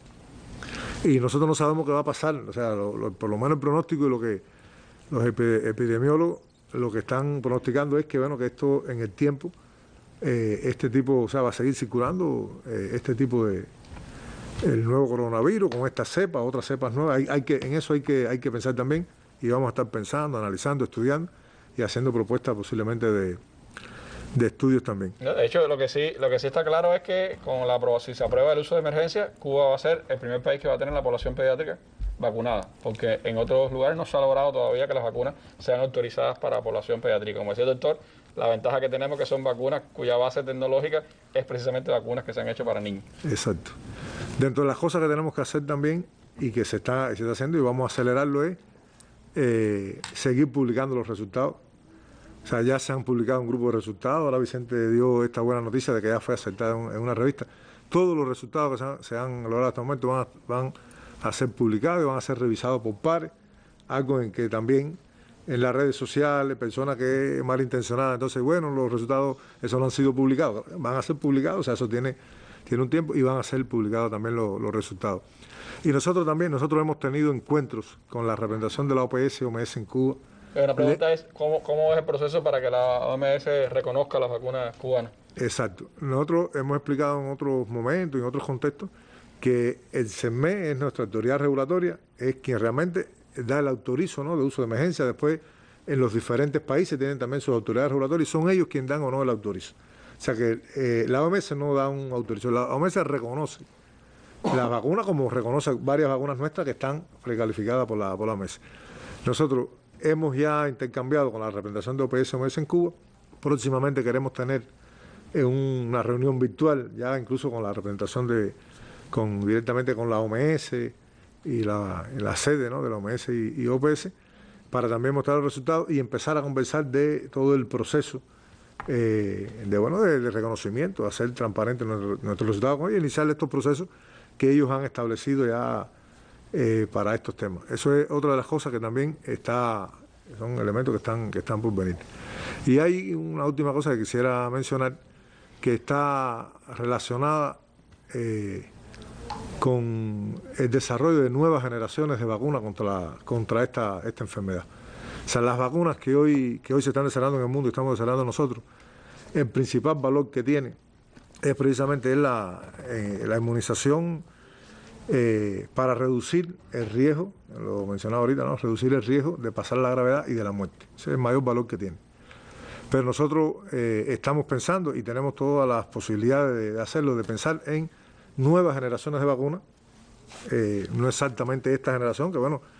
Y nosotros no sabemos qué va a pasar, o sea, por lo menos el pronóstico y lo que los epidemiólogos lo que están pronosticando es que, bueno, que esto en el tiempo, eh, este tipo, o sea, va a seguir circulando eh, este tipo de, el nuevo coronavirus, con esta cepa, otras cepas nuevas. hay, que, en eso hay que, hay que pensar también y vamos a estar pensando, analizando, estudiando y haciendo propuestas posiblemente de, de estudios también. De hecho, lo que sí, lo que sí está claro es que con la si se aprueba el uso de emergencia, Cuba va a ser el primer país que va a tener la población pediátrica vacunada, porque en otros lugares no se ha logrado todavía que las vacunas sean autorizadas para población pediátrica. Como decía el doctor, la ventaja que tenemos es que son vacunas cuya base tecnológica es precisamente vacunas que se han hecho para niños. Exacto. Dentro de las cosas que tenemos que hacer también y que se está, haciendo y vamos a acelerarlo es eh, seguir publicando los resultados o sea, ya se han publicado un grupo de resultados, ahora Vicente dio esta buena noticia de que ya fue aceptado en una revista. Todos los resultados que se han, logrado hasta el momento van a, ser publicados y van a ser revisados por pares, algo en que también en las redes sociales, personas que es malintencionadas, entonces bueno, los resultados, eso no han sido publicados, van a ser publicados, o sea, eso tiene, tiene un tiempo y van a ser publicados también los, los resultados. Y nosotros también, nosotros hemos tenido encuentros con la representación de la OPS OMS en Cuba, eh, la pregunta es, ¿cómo, es el proceso para que la OMS reconozca las vacunas cubanas? Exacto. Nosotros hemos explicado en otros momentos y en otros contextos que el CEME es nuestra autoridad regulatoria, es quien realmente da el autorizo ¿no? de uso de emergencia. Después, en los diferentes países tienen también sus autoridades regulatorias y son ellos quienes dan o no el autorizo. O sea que eh, la OMS no da un autorizo, la OMS reconoce la vacuna como reconoce varias vacunas nuestras que están precalificadas por la, por la OMS. Nosotros hemos ya intercambiado con la representación de OPS en Cuba. Próximamente queremos tener eh, una reunión virtual, ya incluso con la representación de, con, directamente con la OMS y la, sede de la OMS y, OPS, para también mostrar los resultados y empezar a conversar de todo el proceso eh, de, bueno, de, reconocimiento, hacer transparente nuestros nuestro resultados y iniciar estos procesos que ellos han establecido ya eh, para estos temas. Eso es otra de las cosas que también está, son elementos que están, que están por venir. Y hay una última cosa que quisiera mencionar que está relacionada eh, con el desarrollo de nuevas generaciones de vacunas contra, contra esta, esta enfermedad. O sea, las vacunas que hoy, que hoy se están desarrollando en el mundo y estamos desarrollando nosotros, el principal valor que tiene es precisamente la, eh, la inmunización eh, para reducir el riesgo, lo mencionaba ahorita, ¿no? reducir el riesgo de pasar la gravedad y de la muerte. Ese es el mayor valor que tiene. Pero nosotros eh, estamos pensando y tenemos todas las posibilidades de, hacerlo, de pensar en nuevas generaciones de vacunas, eh, no exactamente esta generación, que bueno,